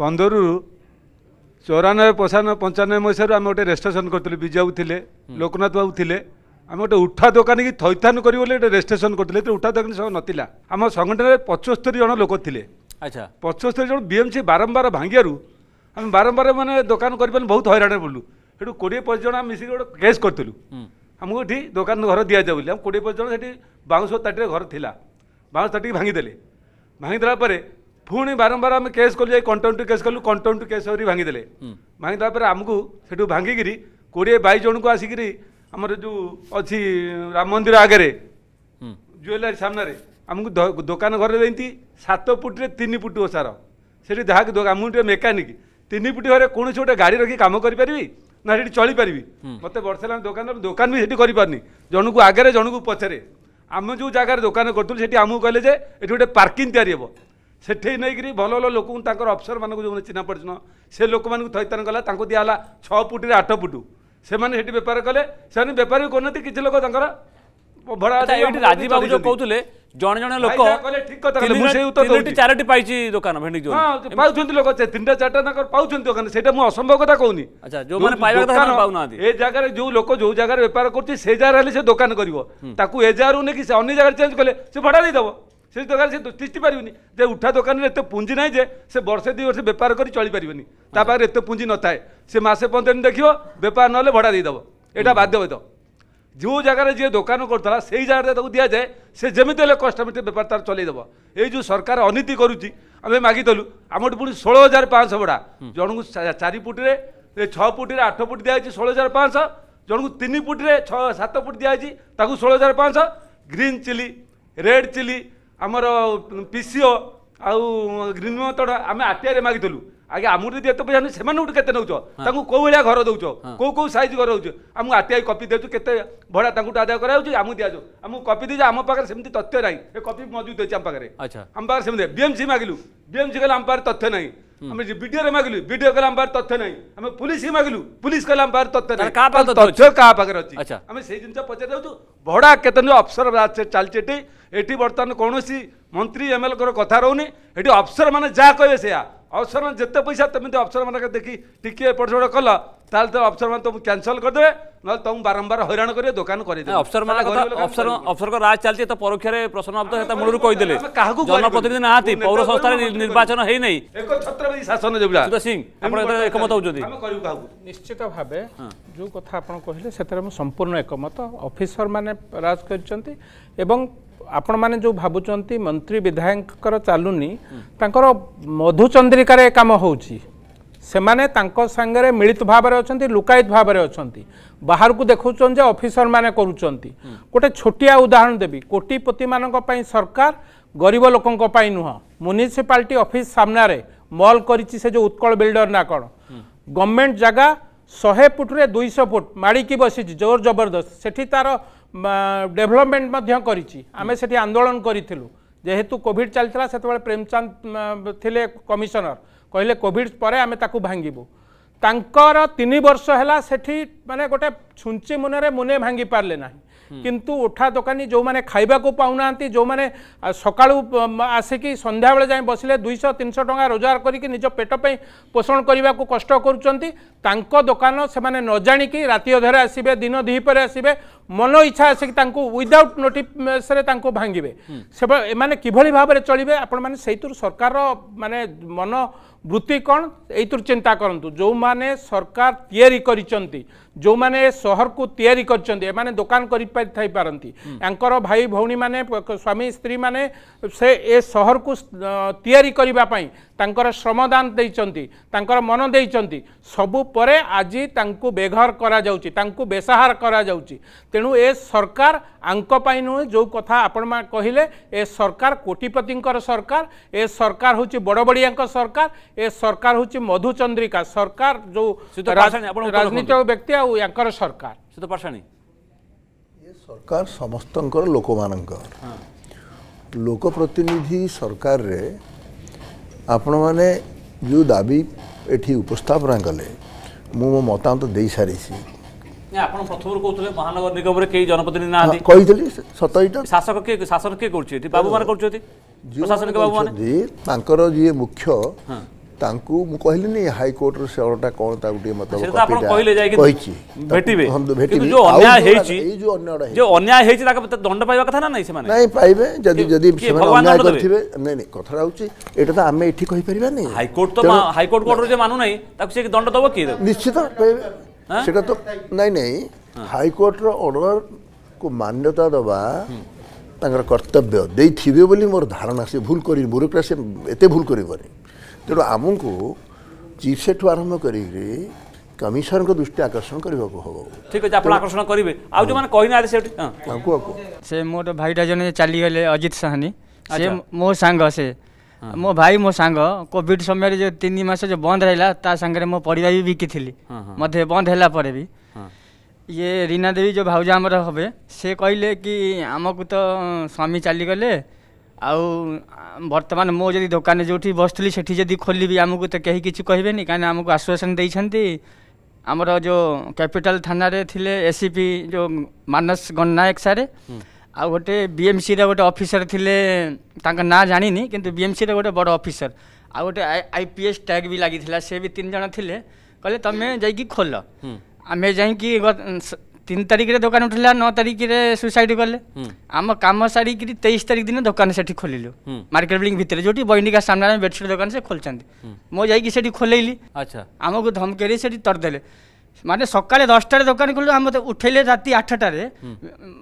ପନ୍ଦରରୁ ଚଉରାନବେ ପଞ୍ଚାନବେ ପଞ୍ଚାନବେ ମସିହାରୁ ଆମେ ଗୋଟେ ରେଜିଷ୍ଟ୍ରେସନ୍ କରିଥିଲୁ ବିଜୟବାବୁ ଥିଲେ ଲୋକନାଥ ବାବୁ ଥିଲେ ଆମେ ଗୋଟେ ଉଠା ଦୋକାନୀକି ଥଇଥାନ କରିବୁ ବୋଲି ଗୋଟେ ରେଜିଷ୍ଟ୍ରେସନ୍ କରିଥିଲେ ଏଥିରେ ଉଠା ଦୋକାନୀ ସହ ନଥିଲା ଆମ ସଂଗଠନରେ ପଞ୍ଚସ୍ତରୀ ଜଣ ଲୋକ ଥିଲେ ଆଚ୍ଛା ପଞ୍ଚସ୍ତରୀ ଜଣ ବିଏମ୍ସି ବାରମ୍ବାର ଭାଙ୍ଗିବାରୁ ଆମେ ବାରମ୍ବାର ମାନେ ଦୋକାନ କରିପାରିଲୁ ବହୁତ ହଇରାଣରେ ପଡ଼ିଲୁ ସେଠୁ କୋଡ଼ିଏ ପଚିଶ ଜଣ ଆମେ ମିଶିକି ଗୋଟେ କେସ୍ କରିଥିଲୁ ଆମକୁ ଏଠି ଦୋକାନ ଘର ଦିଆଯାଉ ବୋଲି ଆମ କୋଡ଼ିଏ ପଚିଶ ଜଣ ସେଠି ବାଉଁଶ ତାଟିରେ ଘର ଥିଲା ବାଉଁଶ ତାଟିକି ଭାଙ୍ଗିଦେଲେ ଭାଙ୍ଗିଦେଲା ପରେ ପୁଣି ବାରମ୍ବାର ଆମେ କେସ୍ କଲୁ ଯାଇ କଣ୍ଟେମ୍ପ ଟୁ କେସ୍ କଲୁ କଣ୍ଟେମ୍ପ ଟୁ କେସ୍ କରି ଭାଙ୍ଗିଦେଲେ ଭାଙ୍ଗିଦେଲା ପରେ ଆମକୁ ସେଠୁ ଭାଙ୍ଗିକିରି କୋଡ଼ିଏ ବାଇଶ ଜଣଙ୍କୁ ଆସିକିରି ଆମର ଯେଉଁ ଅଛି ରାମ ମନ୍ଦିର ଆଗରେ ଜୁଏଲାରୀ ସାମ୍ନାରେ ଆମକୁ ଦୋକାନ ଘରରେ ଏମିତି ସାତ ଫୁଟରେ ତିନି ଫୁଟ ଓସାର ସେଠି ଯାହାକି ଆମକୁ ଟିକେ ମେକାନିକ୍ ତିନି ଫୁଟି ଘରେ କୌଣସି ଗୋଟେ ଗାଡ଼ି ରଖି କାମ କରିପାରିବି ନା ସେଠି ଚଳିପାରିବି ମୋତେ ବର୍ଷେ ହେଲା ଦୋକାନ ଦୋକାନ ବି ସେଠି କରିପାରୁନି ଜଣକୁ ଆଗରେ ଜଣକୁ ପଛରେ ଆମେ ଯେଉଁ ଜାଗାରେ ଦୋକାନ କରୁଥିଲୁ ସେଠି ଆମକୁ କହିଲେ ଯେ ଏଠି ଗୋଟେ ପାର୍କିଂ ତିଆରି ହେବ ସେଠି ନେଇକରି ଭଲ ଭଲ ଲୋକଙ୍କୁ ତାଙ୍କର ଅଫିସରମାନଙ୍କୁ ଯେଉଁମାନେ ଚିହ୍ନା ପରିଚନ ସେ ଲୋକମାନଙ୍କୁ ଥଇଥାନ କଲା ତାଙ୍କୁ ଦିଆହେଲା ଛଅ ଫୁଟିରେ ଆଠ ଫୁଟୁ ସେମାନେ ସେଠି ବେପାର କଲେ ସେମାନେ ବେପାର ବି କରୁନାହାନ୍ତି କିଛି ଲୋକ ତାଙ୍କର রাজীব বাবু যে কৌলে জন জন লোক চারোটি পাইছি দোকান ভেন্ডি পাচ্ছেন লোক তিনটা চারটা তাঁর পাচ্ছেন দোকান সেটা মু অসম্ভব কথা কৌনি আচ্ছা যে পাওনা এ জায়গায় যে লোক যে জায়গায় বেপার করছে সে জায়গায় হলে সে দোকান করব তাকে এ জায়গার নাকি সে অন্য জায়গায় চেঞ্জ কলে সে ভড়া দিয়ে দেব সে দোকান সে তিষ্টি পারিবনি যে উঠা দোকানের এত পুঁজি নাই যে সে বর্ষে দুই বর্ষ বেপার করে চলি পারিবনি তা পাখে এত পুঁজি নথায় সে মাসে পনেরো দেখিব বেপার নহলে ভড়া দিয়ে দেব এটা বাধ্যবাধক जो জায়গায় যে দোকান করুলা সেই জায়গাটা তাকে দিয়া যায় সে যেমি হলে কষ্টমিটি বেপার তার চলাইদেব এই যে সরকার অনীতি করুচি আমি মাগিদেলু আমার পুঁ ষোল হাজার পাঁচশহ ভড়া জনক চারি ফুটরে ছ ফুটরে আঠ ফুট দিয়া হয়েছে ষোল হাজার পাঁচশহ জনক তিন ফুটরে ছ সাত ফুট দিয়া হয়েছে তাকে ষোল হাজার পাঁচশহ গ্রিন চিলি ରେଡ୍ ଚିଲି ଆମର ପିସିଓ ଆଉ ଗ୍ରୀନ୍ ତଡ଼ା ଆମେ ଆଟିଆରେ ମାଗିଥିଲୁ ଆଜ୍ଞା ଆମକୁ ଯଦି ଏତେ ପଇସା ନେଉଛି ସେମାନେ ଗୋଟେ କେତେ ନେଉଛ ତାଙ୍କୁ କୋଉ ଭଳିଆ ଘର ଦେଉଛ କୋଉ କୋଉ ସାଇଜ୍ ଘର ଦେଉଛ ଆମକୁ ଆତି ଆଇ କପି ଦେଉଛୁ କେତେ ଭଡ଼ା ତାଙ୍କୁ ଆଦାୟ କରାଯାଉଛି ଆମକୁ ଦିଆଯାଉ ଆମକୁ କପି ଦେଇଛୁ ଆମ ପାଖରେ ସେମିତି ତଥ୍ୟ ନାହିଁ ଏ କପି ମଜୁଦ ଅଛି ଆମ ପାଖରେ ଆମ ପାଖରେ ସେମିତି ବିଏମ୍ସି ମାଗିଲୁ ବିଏମ୍ସି କହିଲେ ଆମ ପାଖରେ ତଥ୍ୟ ନାହିଁ ଆମେ ବିଡିଓରେ ମାଗିଲୁ ବିଡିଓ କହିଲେ ଆମ ପାଖରେ ତଥ୍ୟ ନାହିଁ ଆମେ ପୁଲିସ ମାଗିଲୁ ପୁଲିସ କହିଲେ ଆମ ପାଖରେ ତଥ୍ୟ ନାହିଁ ତଥ୍ୟ କାହା ପାଖରେ ଅଛି ଆମେ ସେଇ ଜିନିଷ ପଚାରି ଦେଉଛୁ ଭଡ଼ା କେତେ ନୁହେଁ ଅଫସର ଚାଲିଛି ଏଠି ଏଠି ବର୍ତ୍ତମାନ କୌଣସି ମନ୍ତ୍ରୀ ଏମ୍ଏଲ୍ଏଙ୍କର କଥା ରହୁନି ଏଠି ମାନେ ଯାହା କହିବେ ସେୟା ଅପସର ଯେତେ ପଇସା ତୁମେ ଯଦି ଅପସରମାନଙ୍କ ଦେଖି ଟିକିଏ ଏପଟସେପଟ କଲ ତାହେଲେ ତ ଅପସରମାନେ ତୁମକୁ କ୍ୟାନସଲ୍ କରିଦେବେ ନହେଲେ ତୁମକୁ ବାରମ୍ବାର ହଇରାଣ କରିବେ ଦୋକାନ କରିଦେବେ ଅପସରମାନେ ଅପସର ଅପସରଙ୍କ ରାଜ ଚାଲିଛି ତ ପରୋକ୍ଷରେ ପ୍ରଶ୍ନବ୍ଧ ହେତା ମୂଳରୁ କହିଦେଲେ କାହାକୁ ଜନପ୍ରତିନିଧି ନାହାନ୍ତି ପୌର ସଂସ୍ଥାରେ ନିର୍ବାଚନ ହେଇନାହିଁ ଏକ ଛତ୍ରବାଦୀ ଶାସନ ଯୋଗୁଡ଼ା ସୁଧା ସିଂ ଆପଣ ଏକମତ ହେଉଛନ୍ତି ନିଶ୍ଚିତ ଭାବେ ଯେଉଁ କଥା ଆପଣ କହିଲେ ସେଥିରେ ମୁଁ ସମ୍ପୂର୍ଣ୍ଣ ଏକମତ ଅଫିସରମାନେ ରାଜ କରିଛନ୍ତି ଏବଂ ଆପଣମାନେ ଯେଉଁ ଭାବୁଛନ୍ତି ମନ୍ତ୍ରୀ ବିଧାୟକଙ୍କର ଚାଲୁନି ତାଙ୍କର ମଧୁଚନ୍ଦ୍ରିକାରେ କାମ ହେଉଛି ସେମାନେ ତାଙ୍କ ସାଙ୍ଗରେ ମିଳିତ ଭାବରେ ଅଛନ୍ତି ଲୁକାୟିତ ଭାବରେ ଅଛନ୍ତି ବାହାରକୁ ଦେଖାଉଛନ୍ତି ଯେ ଅଫିସରମାନେ କରୁଛନ୍ତି ଗୋଟେ ଛୋଟିଆ ଉଦାହରଣ ଦେବି କୋଟିପତିମାନଙ୍କ ପାଇଁ ସରକାର ଗରିବ ଲୋକଙ୍କ ପାଇଁ ନୁହଁ ମ୍ୟୁନିସିପାଲିଟି ଅଫିସ୍ ସାମ୍ନାରେ ମଲ୍ କରିଛି ସେ ଯେଉଁ ଉତ୍କଳ ବିଲ୍ଡର ନା କ'ଣ ଗଭର୍ଣ୍ଣମେଣ୍ଟ ଜାଗା ଶହେ ଫୁଟରେ ଦୁଇଶହ ଫୁଟ ମାଡ଼ିକି ବସିଛି ଜୋର ଜବରଦସ୍ତ ସେଠି ତା'ର ଡେଭଲପମେଣ୍ଟ ମଧ୍ୟ କରିଛି ଆମେ ସେଠି ଆନ୍ଦୋଳନ କରିଥିଲୁ ଯେହେତୁ କୋଭିଡ଼ ଚାଲିଥିଲା ସେତେବେଳେ ପ୍ରେମଚାନ୍ଦ ଥିଲେ କମିଶନର କହିଲେ କୋଭିଡ଼ ପରେ ଆମେ ତାକୁ ଭାଙ୍ଗିବୁ ତାଙ୍କର ତିନି ବର୍ଷ ହେଲା ସେଠି ମାନେ ଗୋଟେ ଛୁଞ୍ଚି ମୁନରେ ମୁନେ ଭାଙ୍ଗି ପାରିଲେ ନାହିଁ କିନ୍ତୁ ଉଠା ଦୋକାନୀ ଯେଉଁମାନେ ଖାଇବାକୁ ପାଉନାହାନ୍ତି ଯେଉଁମାନେ ସକାଳୁ ଆସିକି ସନ୍ଧ୍ୟାବେଳେ ଯାଇ ବସିଲେ ଦୁଇଶହ ତିନିଶହ ଟଙ୍କା ରୋଜଗାର କରିକି ନିଜ ପେଟ ପାଇଁ ପୋଷଣ କରିବାକୁ କଷ୍ଟ କରୁଛନ୍ତି ତାଙ୍କ ଦୋକାନ ସେମାନେ ନ ଜାଣିକି ରାତି ଅଧରେ ଆସିବେ ଦିନ ଦ୍ୱିପରେ ଆସିବେ মন ইচ্ছা আসিকি তাঁকু উইদাউট নোটিসে তাঁকু ভাঙ্গিবে সে এমানে কিভাবে ভাবে চলবে আপনার সেইতর সরকার মানে মন বৃত্তি কণ এইতর চিন্তা করতু যে সরকার তৈরি করছেন যে সহরকু তৈরি করছেন এমানে দোকান করে থাইপারতি তাঁকর ভাই ভৌণী মানে স্বামী স্ত্রী মানে সে এ সহরকু তৈরি করা তাঁকর শ্রমদান দিয়েছেন তাঁকর মন দিয়েছেন সবু পরে আজি তাঁকু বেঘর করা যাচ্ছে তাঁকু বেসাহার করা যাচ্ছে ତେଣୁ ଏ ସରକାର ଆଙ୍କ ପାଇଁ ନୁହେଁ ଯେଉଁ କଥା ଆପଣମାନେ କହିଲେ ଏ ସରକାର କୋଟିପତିଙ୍କର ସରକାର ଏ ସରକାର ହେଉଛି ବଡ଼ବଡ଼ିଆଙ୍କ ସରକାର ଏ ସରକାର ହେଉଛି ମଧୁଚନ୍ଦ୍ରିକା ସରକାର ଯେଉଁ ରାଜନୀତିକ ବ୍ୟକ୍ତି ଆଉ ୟାଙ୍କର ସରକାର ସୁତ ପାଷାଣୀ ଏ ସରକାର ସମସ୍ତଙ୍କର ଲୋକମାନଙ୍କର ଲୋକପ୍ରତିନିଧି ସରକାରରେ ଆପଣମାନେ ଯେଉଁ ଦାବି ଏଠି ଉପସ୍ଥାପନା କଲେ ମୁଁ ମୋ ମତାମତ ଦେଇସାରିଛି ଆପଣ ପ୍ରଥମରୁ କହୁଥିଲେ ମହାନଗର ନିଗମରେ କେହି ଜନପ୍ରତିନିଧି ନାହାନ୍ତି କହିଥିଲି ସତଇଟା ଶାସକ କିଏ ଶାସନ କିଏ କରୁଛି ଏଠି ବାବୁମାନେ କରୁଛନ୍ତି ପ୍ରଶାସନିକ ବାବୁମାନେ ତାଙ୍କର ଯିଏ ମୁଖ୍ୟ ତାଙ୍କୁ ମୁଁ କହିଲିନି ହାଇକୋର୍ଟର ସେଟା କ'ଣ ତାକୁ ଟିକେ ମତଲବ କହିଛି ଭେଟିବେ ଯୋଉ ଅନ୍ୟାୟ ହେଇଛି ଯୋଉ ଅନ୍ୟାୟ ହେଇଛି ତାକୁ ଦଣ୍ଡ ପାଇବା କଥା ନା ନାଇଁ ସେମାନେ ନାଇଁ ପାଇବେ ଯଦି ଯଦି ସେମାନେ ଅନ୍ୟାୟ କରିଥିବେ ନାଇଁ ନାଇଁ କଥାଟା ହେଉଛି ଏଇଟା ତ ଆମେ ଏଠି କହିପାରିବାନି ହାଇକୋର୍ଟ ତ ହାଇକୋର୍ଟ କୋର୍ଟରେ ଯେ ମାନୁ ନାହିଁ ତାକୁ ସେ ଦଣ୍ଡ ଦେବ କିଏ ନିଶ୍ଚିତ ପାଇବେ সেটা ତ ନାଇଁ ନାଇଁ ହାଇକୋର୍ଟର ଅର୍ଡ଼ରକୁ ମାନ୍ୟତା ଦେବା ତାଙ୍କର କର୍ତ୍ତବ୍ୟ ଦେଇଥିବେ ବୋଲି ମୋର ଧାରଣା ସେ ଭୁଲ କରି ବ୍ୟୁରୋକ୍ରାସି ଏତେ ଭୁଲ କରିବନି ତେଣୁ ଆମକୁ ଚିଫ୍ ସେଠୁ ଆରମ୍ଭ କରିକିରି କମିଶନଙ୍କ ଦୃଷ୍ଟି ଆକର୍ଷଣ କରିବାକୁ ହେବ ଠିକ ଅଛି ଆପଣ ଆକର୍ଷଣ କରିବେ ଆଉ ଯେଉଁମାନେ କହିନାହାନ୍ତି ସେଠି କୁହ କୁହ ସେ ମୋର ଭାଇଟା ଜଣେ ଚାଲିଗଲେ ଅଜିତ ସାହାନୀ ସେ ମୋ ସାଙ୍ଗ ସେ ମୋ ଭାଇ ମୋ ସାଙ୍ଗ କୋଭିଡ ସମୟରେ ଯେଉଁ ତିନି ମାସ ଯେଉଁ ବନ୍ଦ ରହିଲା ତା ସାଙ୍ଗରେ ମୋ ପରିବା ବି ବିକିଥିଲି ମଧ୍ୟ ବନ୍ଦ ହେଲା ପରେ ବି ଇଏ ରୀନା ଦେବୀ ଯେଉଁ ଭାଉଜ ଆମର ହେବେ ସେ କହିଲେ କି ଆମକୁ ତ ସ୍ୱାମୀ ଚାଲିଗଲେ ଆଉ ବର୍ତ୍ତମାନ ମୋ ଯଦି ଦୋକାନ ଯେଉଁଠି ବସିଥିଲି ସେଠି ଯଦି ଖୋଲିବି ଆମକୁ ତ କେହି କିଛି କହିବେନି କାହିଁକିନା ଆମକୁ ଆଶ୍ୱାସନ ଦେଇଛନ୍ତି ଆମର ଯେଉଁ କ୍ୟାପିଟାଲ ଥାନାରେ ଥିଲେ ଏସିପି ଯେଉଁ ମାନସ ଗଣନାୟକ ସାର୍ ଆଉ ଗୋଟେ ବିଏମ୍ସିର ଗୋଟେ ଅଫିସର ଥିଲେ ତାଙ୍କ ନାଁ ଜାଣିନି କିନ୍ତୁ ବିଏମ୍ସିର ଗୋଟେ ବଡ଼ ଅଫିସର ଆଉ ଗୋଟେ ଆଇ ପି ଏସ୍ ଟ୍ୟାଗ୍ ବି ଲାଗିଥିଲା ସେ ବି ତିନି ଜଣ ଥିଲେ କହିଲେ ତମେ ଯାଇକି ଖୋଲ ଆମେ ଯାଇକି ତିନି ତାରିଖରେ ଦୋକାନ ଉଠିଲା ନଅ ତାରିଖରେ ସୁସାଇଡ଼ କଲେ ଆମ କାମ ସାରିକିରି ତେଇଶ ତାରିଖ ଦିନ ଦୋକାନ ସେଠି ଖୋଲିଲୁ ମାର୍କେଟ ବିଲ୍ଡିଂ ଭିତରେ ଯେଉଁଠି ବୈନିକା ସାମ୍ନାରେ ବେଡସିଟ୍ ଦୋକାନ ସେ ଖୋଲିଛନ୍ତି ମୁଁ ଯାଇକି ସେଠି ଖୋଲେଇଲି ଆଚ୍ଛା ଆମକୁ ଧମକେରି ସେଠି ତରିଦେଲେ মানে সকালে দশটার দোকান খুললে আমাদের উঠেলে রাতে আঠটার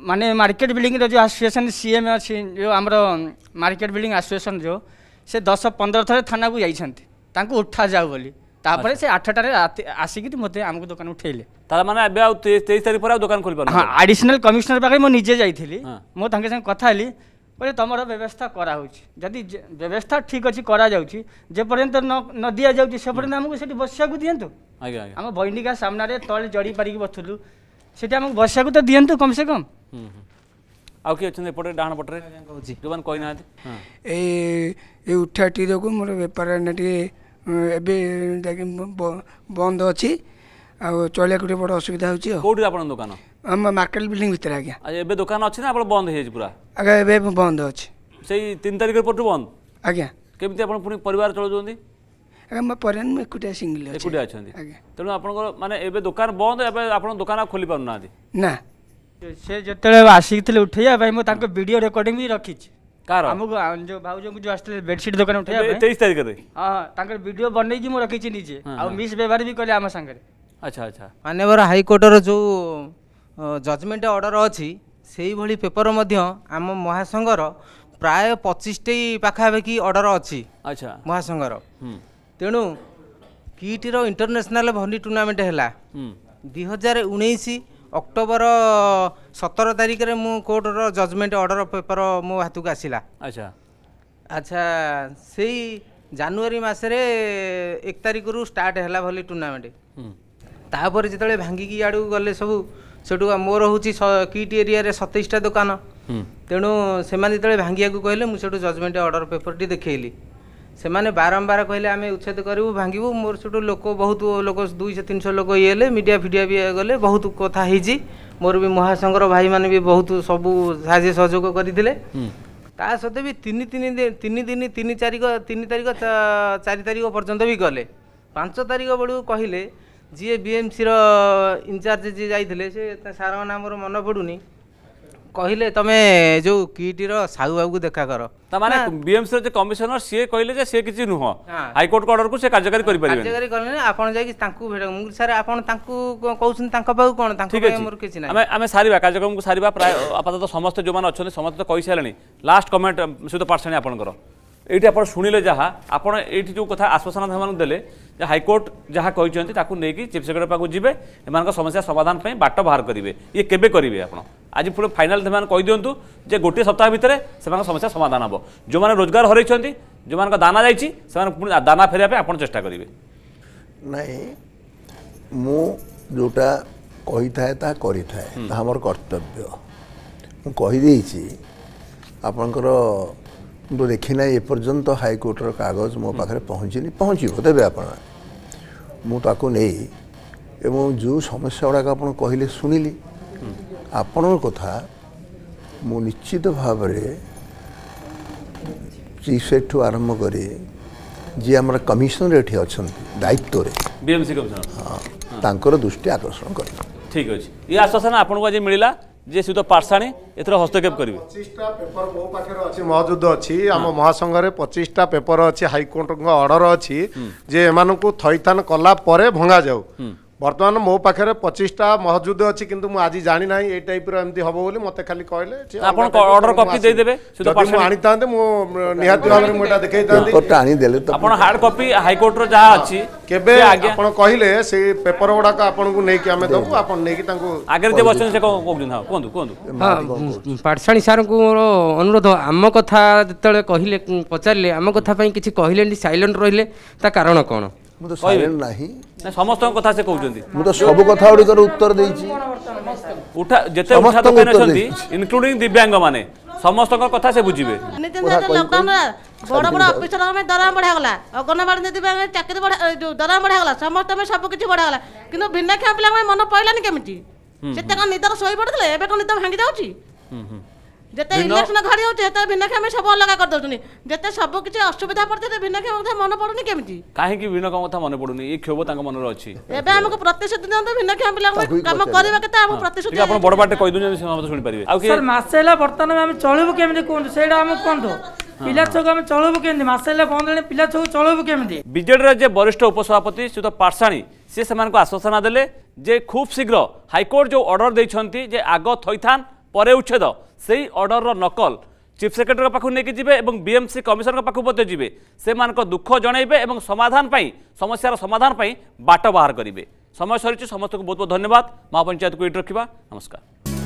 মানে মার্কেট বিল্ডিংর যে আসোসিয়েসন সিএম অছি আমার মার্কেট বিল্ডিং আসোসিয়েসন যে সে দশ পনেরো থাকে থানা যাইছেন তাকে উঠা যাও বলে তাপরে সে আঠটার আসিক মতো আমাকে দোকান উঠেলে তার মানে এবার তেইশ তারিখ পরে দোকান খুলবে হ্যাঁ আডিশনাল কমিশনার পাখে মু নিজে যাই মো তাঁকে সঙ্গে কথা হলি বলে তোমার ব্যবস্থা করা হচ্ছে যদি ব্যবস্থা ঠিক অছি করা যাচ্ছে যে পর্যন্ত ন দিয়া যাচ্ছে সে পর্যন্ত আমাকে সেটি বসিবাকে দিও আম বৈনিকা সামনারে তলে জড়ি পারিকি বসুলু সেটি আমাকে বসিবাকে তো দিও কমসে কম ଆଉ କିଏ ଅଛନ୍ତି ଏପଟେ ଡାହାଣ ପଟରେ କହୁଛି ଯେଉଁମାନେ କହିନାହାନ୍ତି ଏଇ ଏଇ ଉଠାଟି ଯୋଗୁଁ ମୋର ବେପାର ଏଇନା ଟିକେ ଏବେ ଯାଇକି ବନ୍ଦ ଅଛି ଆଉ ଚଳିବାକୁ ଟିକେ ବଡ଼ ଅସୁବିଧା ହେଉଛି ଆଉ କେଉଁଠି ଆପଣଙ୍କ ଦୋକାନ ଆମ ମାର୍କେଟ ବିଲ୍ଡିଂ ଭିତରେ ଆଜ୍ଞା ଏବେ ଦୋକାନ ଅଛି ନା ଆପଣ ବନ୍ଦ ହେଇଯାଇଛି ପୁରା ଆଜ୍ଞା ଏବେ ବନ୍ଦ ଅଛି ସେଇ ତିନି ତାରିଖ ପରଠୁ ବନ୍ଦ ଆଜ୍ଞା କେମିତି ଆପଣ ପୁଣି ପରିବାର ଚଳାଉଛନ୍ତି ଆଜ୍ଞା ମୋ ପରିବାର ମୁଁ ଏକୁଟିଆ ସିଙ୍ଗିଲ୍ ଏକୁଟିଆ ଅଛନ୍ତି ଆଜ୍ଞା ତେଣୁ ଆପଣଙ୍କର ମାନେ ଏବେ ଦୋକାନ ବନ୍ଦ ଏବେ ଆପଣ ଦୋକାନ ଖୋଲି ପାରୁନାହାନ୍ତି ନା ସେ ଯେତେବେଳେ ଆସିଥିଲେ ଉଠେଇବା ପାଇଁ ମୁଁ ତାଙ୍କ ଭିଡ଼ିଓ ରେକର୍ଡିଂ ବି ରଖିଛି କାହାର ଆମକୁ ଯେଉଁ ଭାଉଜଙ୍କୁ ଯେଉଁ ଆସିଥିଲେ ବେଡ଼ସିଟ୍ ଦୋକାନ ଉଠେଇବା ପାଇଁ ତେଇଶ ତାରିଖରେ ହଁ ତାଙ୍କର ଭିଡ଼ିଓ ବନେଇକି ମୁଁ ରଖିଛି ନିଜେ ଆଉ ମିସ୍ ବ୍ୟବହାର ବି କଲେ ଆମ ସାଙ୍ଗରେ ଆଚ୍ଛା ଆଚ୍ଛା ମାନ୍ୟବର ହାଇକୋର୍ଟର ଯେଉଁ ଜଜମେଣ୍ଟ ଅର୍ଡ଼ର ଅଛି ସେଇଭଳି ପେପର ମଧ୍ୟ ଆମ ମହାସଂଘର ପ୍ରାୟ ପଚିଶଟି ପାଖାପାଖି ଅର୍ଡ଼ର ଅଛି ଆଚ୍ଛା ମହାସଂଘର ତେଣୁ କିଟ୍ର ଇଣ୍ଟରନ୍ୟାସନାଲ୍ ଭଲି ଟୁର୍ଣ୍ଣାମେଣ୍ଟ ହେଲା ଦୁଇ ହଜାର ଉଣେଇଶ ଅକ୍ଟୋବର ସତର ତାରିଖରେ ମୁଁ କୋର୍ଟର ଜଜମେଣ୍ଟ ଅର୍ଡ଼ର ପେପର ମୋ ହାତକୁ ଆସିଲା ଆଚ୍ଛା ଆଚ୍ଛା ସେଇ ଜାନୁଆରୀ ମାସରେ ଏକ ତାରିଖରୁ ଷ୍ଟାର୍ଟ ହେଲା ଭଲି ଟୁର୍ଣ୍ଣାମେଣ୍ଟ ତାପରେ ଯେତେବେଳେ ଭାଙ୍ଗିକି ଇଆଡ଼କୁ ଗଲେ ସବୁ सोटु मोर हौ किट एरिया सतैसटा दोकान तेणु भागिएको कहिले मजमेन्ट अर्डर पेपर टे देखैली बारम्बार कहिले आम उेद गरौँ मोर म सो बहुत लोक दुईश लोक इले मिडिया गले बहुत कथा भी मोरबि भाई र भी बहुत सबै सायद सहज गरि तीन तारिख गले पांच तारिख बेले ଯିଏ ବିଏମ୍ସିର ଇନଚାର୍ଜ ଯିଏ ଯାଇଥିଲେ ସେ ସାର୍ଙ୍କ ନାଁ ମୋର ମନେ ପଡ଼ୁନି କହିଲେ ତମେ ଯୋଉ କିଟିର ସାହୁ ବାବୁକୁ ଦେଖା କର ତାମାନେ ବିଏମ୍ସିର ଯେ କମିଶନର ସିଏ କହିଲେ ଯେ ସିଏ କିଛି ନୁହଁ ହାଇକୋର୍ଟଙ୍କ ଅର୍ଡରକୁ ସେ କାର୍ଯ୍ୟକାରୀ କରିପାରିବେ କାର୍ଯ୍ୟକାରୀ କଲେନି ଆପଣ ଯାଇକି ତାଙ୍କୁ ଭେଟ ମୁଁ ସାର୍ ଆପଣ ତାଙ୍କୁ କହୁଛନ୍ତି ତାଙ୍କ ପାଖକୁ କ'ଣ ତାଙ୍କ ପାଇଁ ମୋର କିଛି ନାହିଁ ଆମେ ଆମେ ସାରିବା କାର୍ଯ୍ୟକ୍ରମକୁ ସାରିବା ପ୍ରାୟ ଆପାତତଃ ସମସ୍ତେ ଯେଉଁମାନେ ଅଛନ୍ତି ସମସ୍ତେ ତ କହିସାରିଲେଣି ଲାଷ୍ଟ କମେଣ୍ଟ ସହିତ ପାର୍ସେଣୀ ଆପଣଙ୍କର এইটি আপনার শুণিলে যা আপনার এইটি যে কথা আশ্বাসনা সে দেলে যে হাইকোর্ট যা কিন্তু তাকে নিয়ে চিফ সেক্রেটারি পাখু যাবে এমন সমস্যা সমাধান বাট বাহার করবে ইয়ে কেবে করবে আপনার আজ পুরো ফাইনাল সে কইদিও যে গোটিয়ে সপ্তাহ ভিতরে সে সমস্যা সমাধান হব যে রোজগার হরাই যে দানা যাই সে দানা ফেরা আপনার চেষ্টা করবে না মু যেটা কইথায় তা করিথায় তা আমার কর্তব্য মু কইদেইছি আপনার ମୁଁ ଦେଖି ନାହିଁ ଏପର୍ଯ୍ୟନ୍ତ ହାଇକୋର୍ଟର କାଗଜ ମୋ ପାଖରେ ପହଞ୍ଚିନି ପହଞ୍ଚିବ ଦେବେ ଆପଣ ମୁଁ ତାକୁ ନେଇ ଏବଂ ଯେଉଁ ସମସ୍ୟା ଗୁଡ଼ାକ ଆପଣ କହିଲେ ଶୁଣିଲି ଆପଣଙ୍କ କଥା ମୁଁ ନିଶ୍ଚିତ ଭାବରେ ଚିଫ୍ ସେକ୍ରେଟଠୁ ଆରମ୍ଭ କରି ଯିଏ ଆମର କମିଶନର ଏଠି ଅଛନ୍ତି ଦାୟିତ୍ୱରେ ହଁ ତାଙ୍କର ଦୃଷ୍ଟି ଆକର୍ଷଣ କରିବ ଠିକ୍ ଅଛି ଏ ଆଶ୍ୱାସନା ଆପଣଙ୍କୁ ଆଜି ମିଳିଲା যে সুদ পাঠଶାଣୀ ଏଥିରେ ହସ୍ତକ୍ଷେପ କରିବେ ପଚିଶଟା ପେପର ମୋ ପାଖରେ ଅଛି ମହଜୁଦ ଅଛି ଆମ ମହାସଂଘରେ ପଚିଶଟା ପେପର ଅଛି ହାଇକୋର୍ଟଙ୍କ ଅର୍ଡର ଅଛି ଯେ ଏମାନଙ୍କୁ ଥଇଥାନ କଲା ପରେ ଭଙ୍ଗାଯାଉ বর্তমান মো পাখে পঁচিশটা মহজুদ অছি কিন্তু মু আজি জানি না এই টাইপর এমনি হব বলে মতো খালি কহলে আপন অর্ডার কপি দিয়ে দেবে নিহতি ভাবে মু হার্ড কপি হাইকোর্টর যা আছে কেবে আপন কহিলে সেই পেপর গুডা আপনার নেই আমি দেবু আপন নেকি আগে যে বসছেন সে কোকজন স্যার অনুরোধ আম কথা যেত কইলে পচারে আম কথা কিছু কইলেনি সাইলেন্ট রহলে তা কারণ কোন ମୁଁ ତ ସାଇଲେଣ୍ଟ ନାହିଁ ସମସ୍ତଙ୍କ କଥା ସେ କହୁଛନ୍ତି ମୁଁ ତ ସବୁ କଥା ଗୁଡ଼ିକର ଉତ୍ତର ଦେଇଛି ଉଠା ଯେତେ ଉଠା ଦୋକାନ ଅଛନ୍ତି ଇନକ୍ଲୁଡିଂ ଦିବ୍ୟାଙ୍ଗମାନେ ସମସ୍ତଙ୍କ କଥା ସେ ବୁଝିବେ ବଡ଼ ବଡ଼ ଅଫିସର ଆମେ ଦରମା ବଢ଼ାଗଲା ଅଙ୍ଗନବାଡ଼ି ଦିବ୍ୟାଙ୍ଗ ଚାକିରି ଦରମା ବଢ଼ାଗଲା ସମସ୍ତେ ସବୁ କିଛି ବଢ଼ାଗଲା କିନ୍ତୁ ଭିନ୍ନକ୍ଷମ ପିଲାଙ୍କ ମନ ପଡ଼ିଲାନି କେମିତି ସେତେ କ'ଣ ନିଦର ଶୋଇ ପଡ଼ିଥିଲେ ଏବେ କ'ଣ ନିଦ ଭାଙ୍ଗି ଯାଉଛି ଯେତେ ଇଲେକ୍ସନ ଘରେ ହେଉଛି ସେତେ ଭିନ୍ନକ୍ଷମ ସବୁ ଅଲଗା କରିଦେଉଛନ୍ତି ଯେତେ ସବୁ କିଛି ଅସୁବିଧା ପଡୁଛି ସେତେ ଭିନ୍ନକ୍ଷମ କଥା ମନେ ପଡୁନି କେମିତି କାହିଁକି ଭିନ୍ନକ୍ଷମ କଥା ମନେ ପଡୁନି ଏ କ୍ଷୋଭ ତାଙ୍କ ମନରେ ଅଛି ଏବେ ଆମକୁ ପ୍ରତିଶ୍ରୁତି ଦିଅନ୍ତୁ ଭିନ୍ନକ୍ଷମ ପିଲାଙ୍କୁ କାମ କରିବା କେତେ ଆମ ପ୍ରତିଶ୍ରୁତି ଆପଣ ବଡ ପାଟେ କହିଦେଉଛନ୍ତି ସେମାନେ ମଧ୍ୟ ଶୁଣିପାରିବେ ଆଉ ସାର୍ ମାସେ ହେଲା ବର୍ତ୍ତମାନ ଆମେ ଚଳିବୁ କେମିତି କୁହନ୍ତୁ ସେଇଟା ଆମକୁ କୁହନ୍ତୁ ପିଲା ଛୁଆକୁ ଆମେ ଚଳିବୁ କେମିତି ମାସେ ହେଲା ବନ୍ଦ ହେଲେ ପିଲା ଛୁଆକୁ ଚଳିବୁ କେମିତି ବିଜେଡିର ଯେ ବରିଷ୍ଠ ଉପସଭାପତି ଶ୍ରୀତ ପାର୍ସାଣୀ ସେ ସେମାନଙ୍କୁ ଆଶ୍ୱାସନା ଦେଲେ ଯେ ଖୁବ୍ ଶୀଘ୍ର ହାଇକୋର୍ଟ ଯେଉଁ ଅର୍ଡ଼ର୍ ଦେଇଛନ୍ତି ଯେ ଆଗ ଥଇଥାନ ପରେ ଉଚ୍ଛେଦ ସେହି ଅର୍ଡ଼ରର ନକଲ চিফ সেক্রেটারি পাখু নিয়ে যাবে এবং বিএমসি কমিশনার পাখু মধ্যে যাবে সে দুঃখ জনাইবে এবং সমাধান পাই সমস্যার সমাধান পাই বাট বাহার করবে সময় সরিছে সমস্ত বহুত বহুত ধন্যবাদ মহাপঞ্চায়েতকে এটি রাখা নমস্কার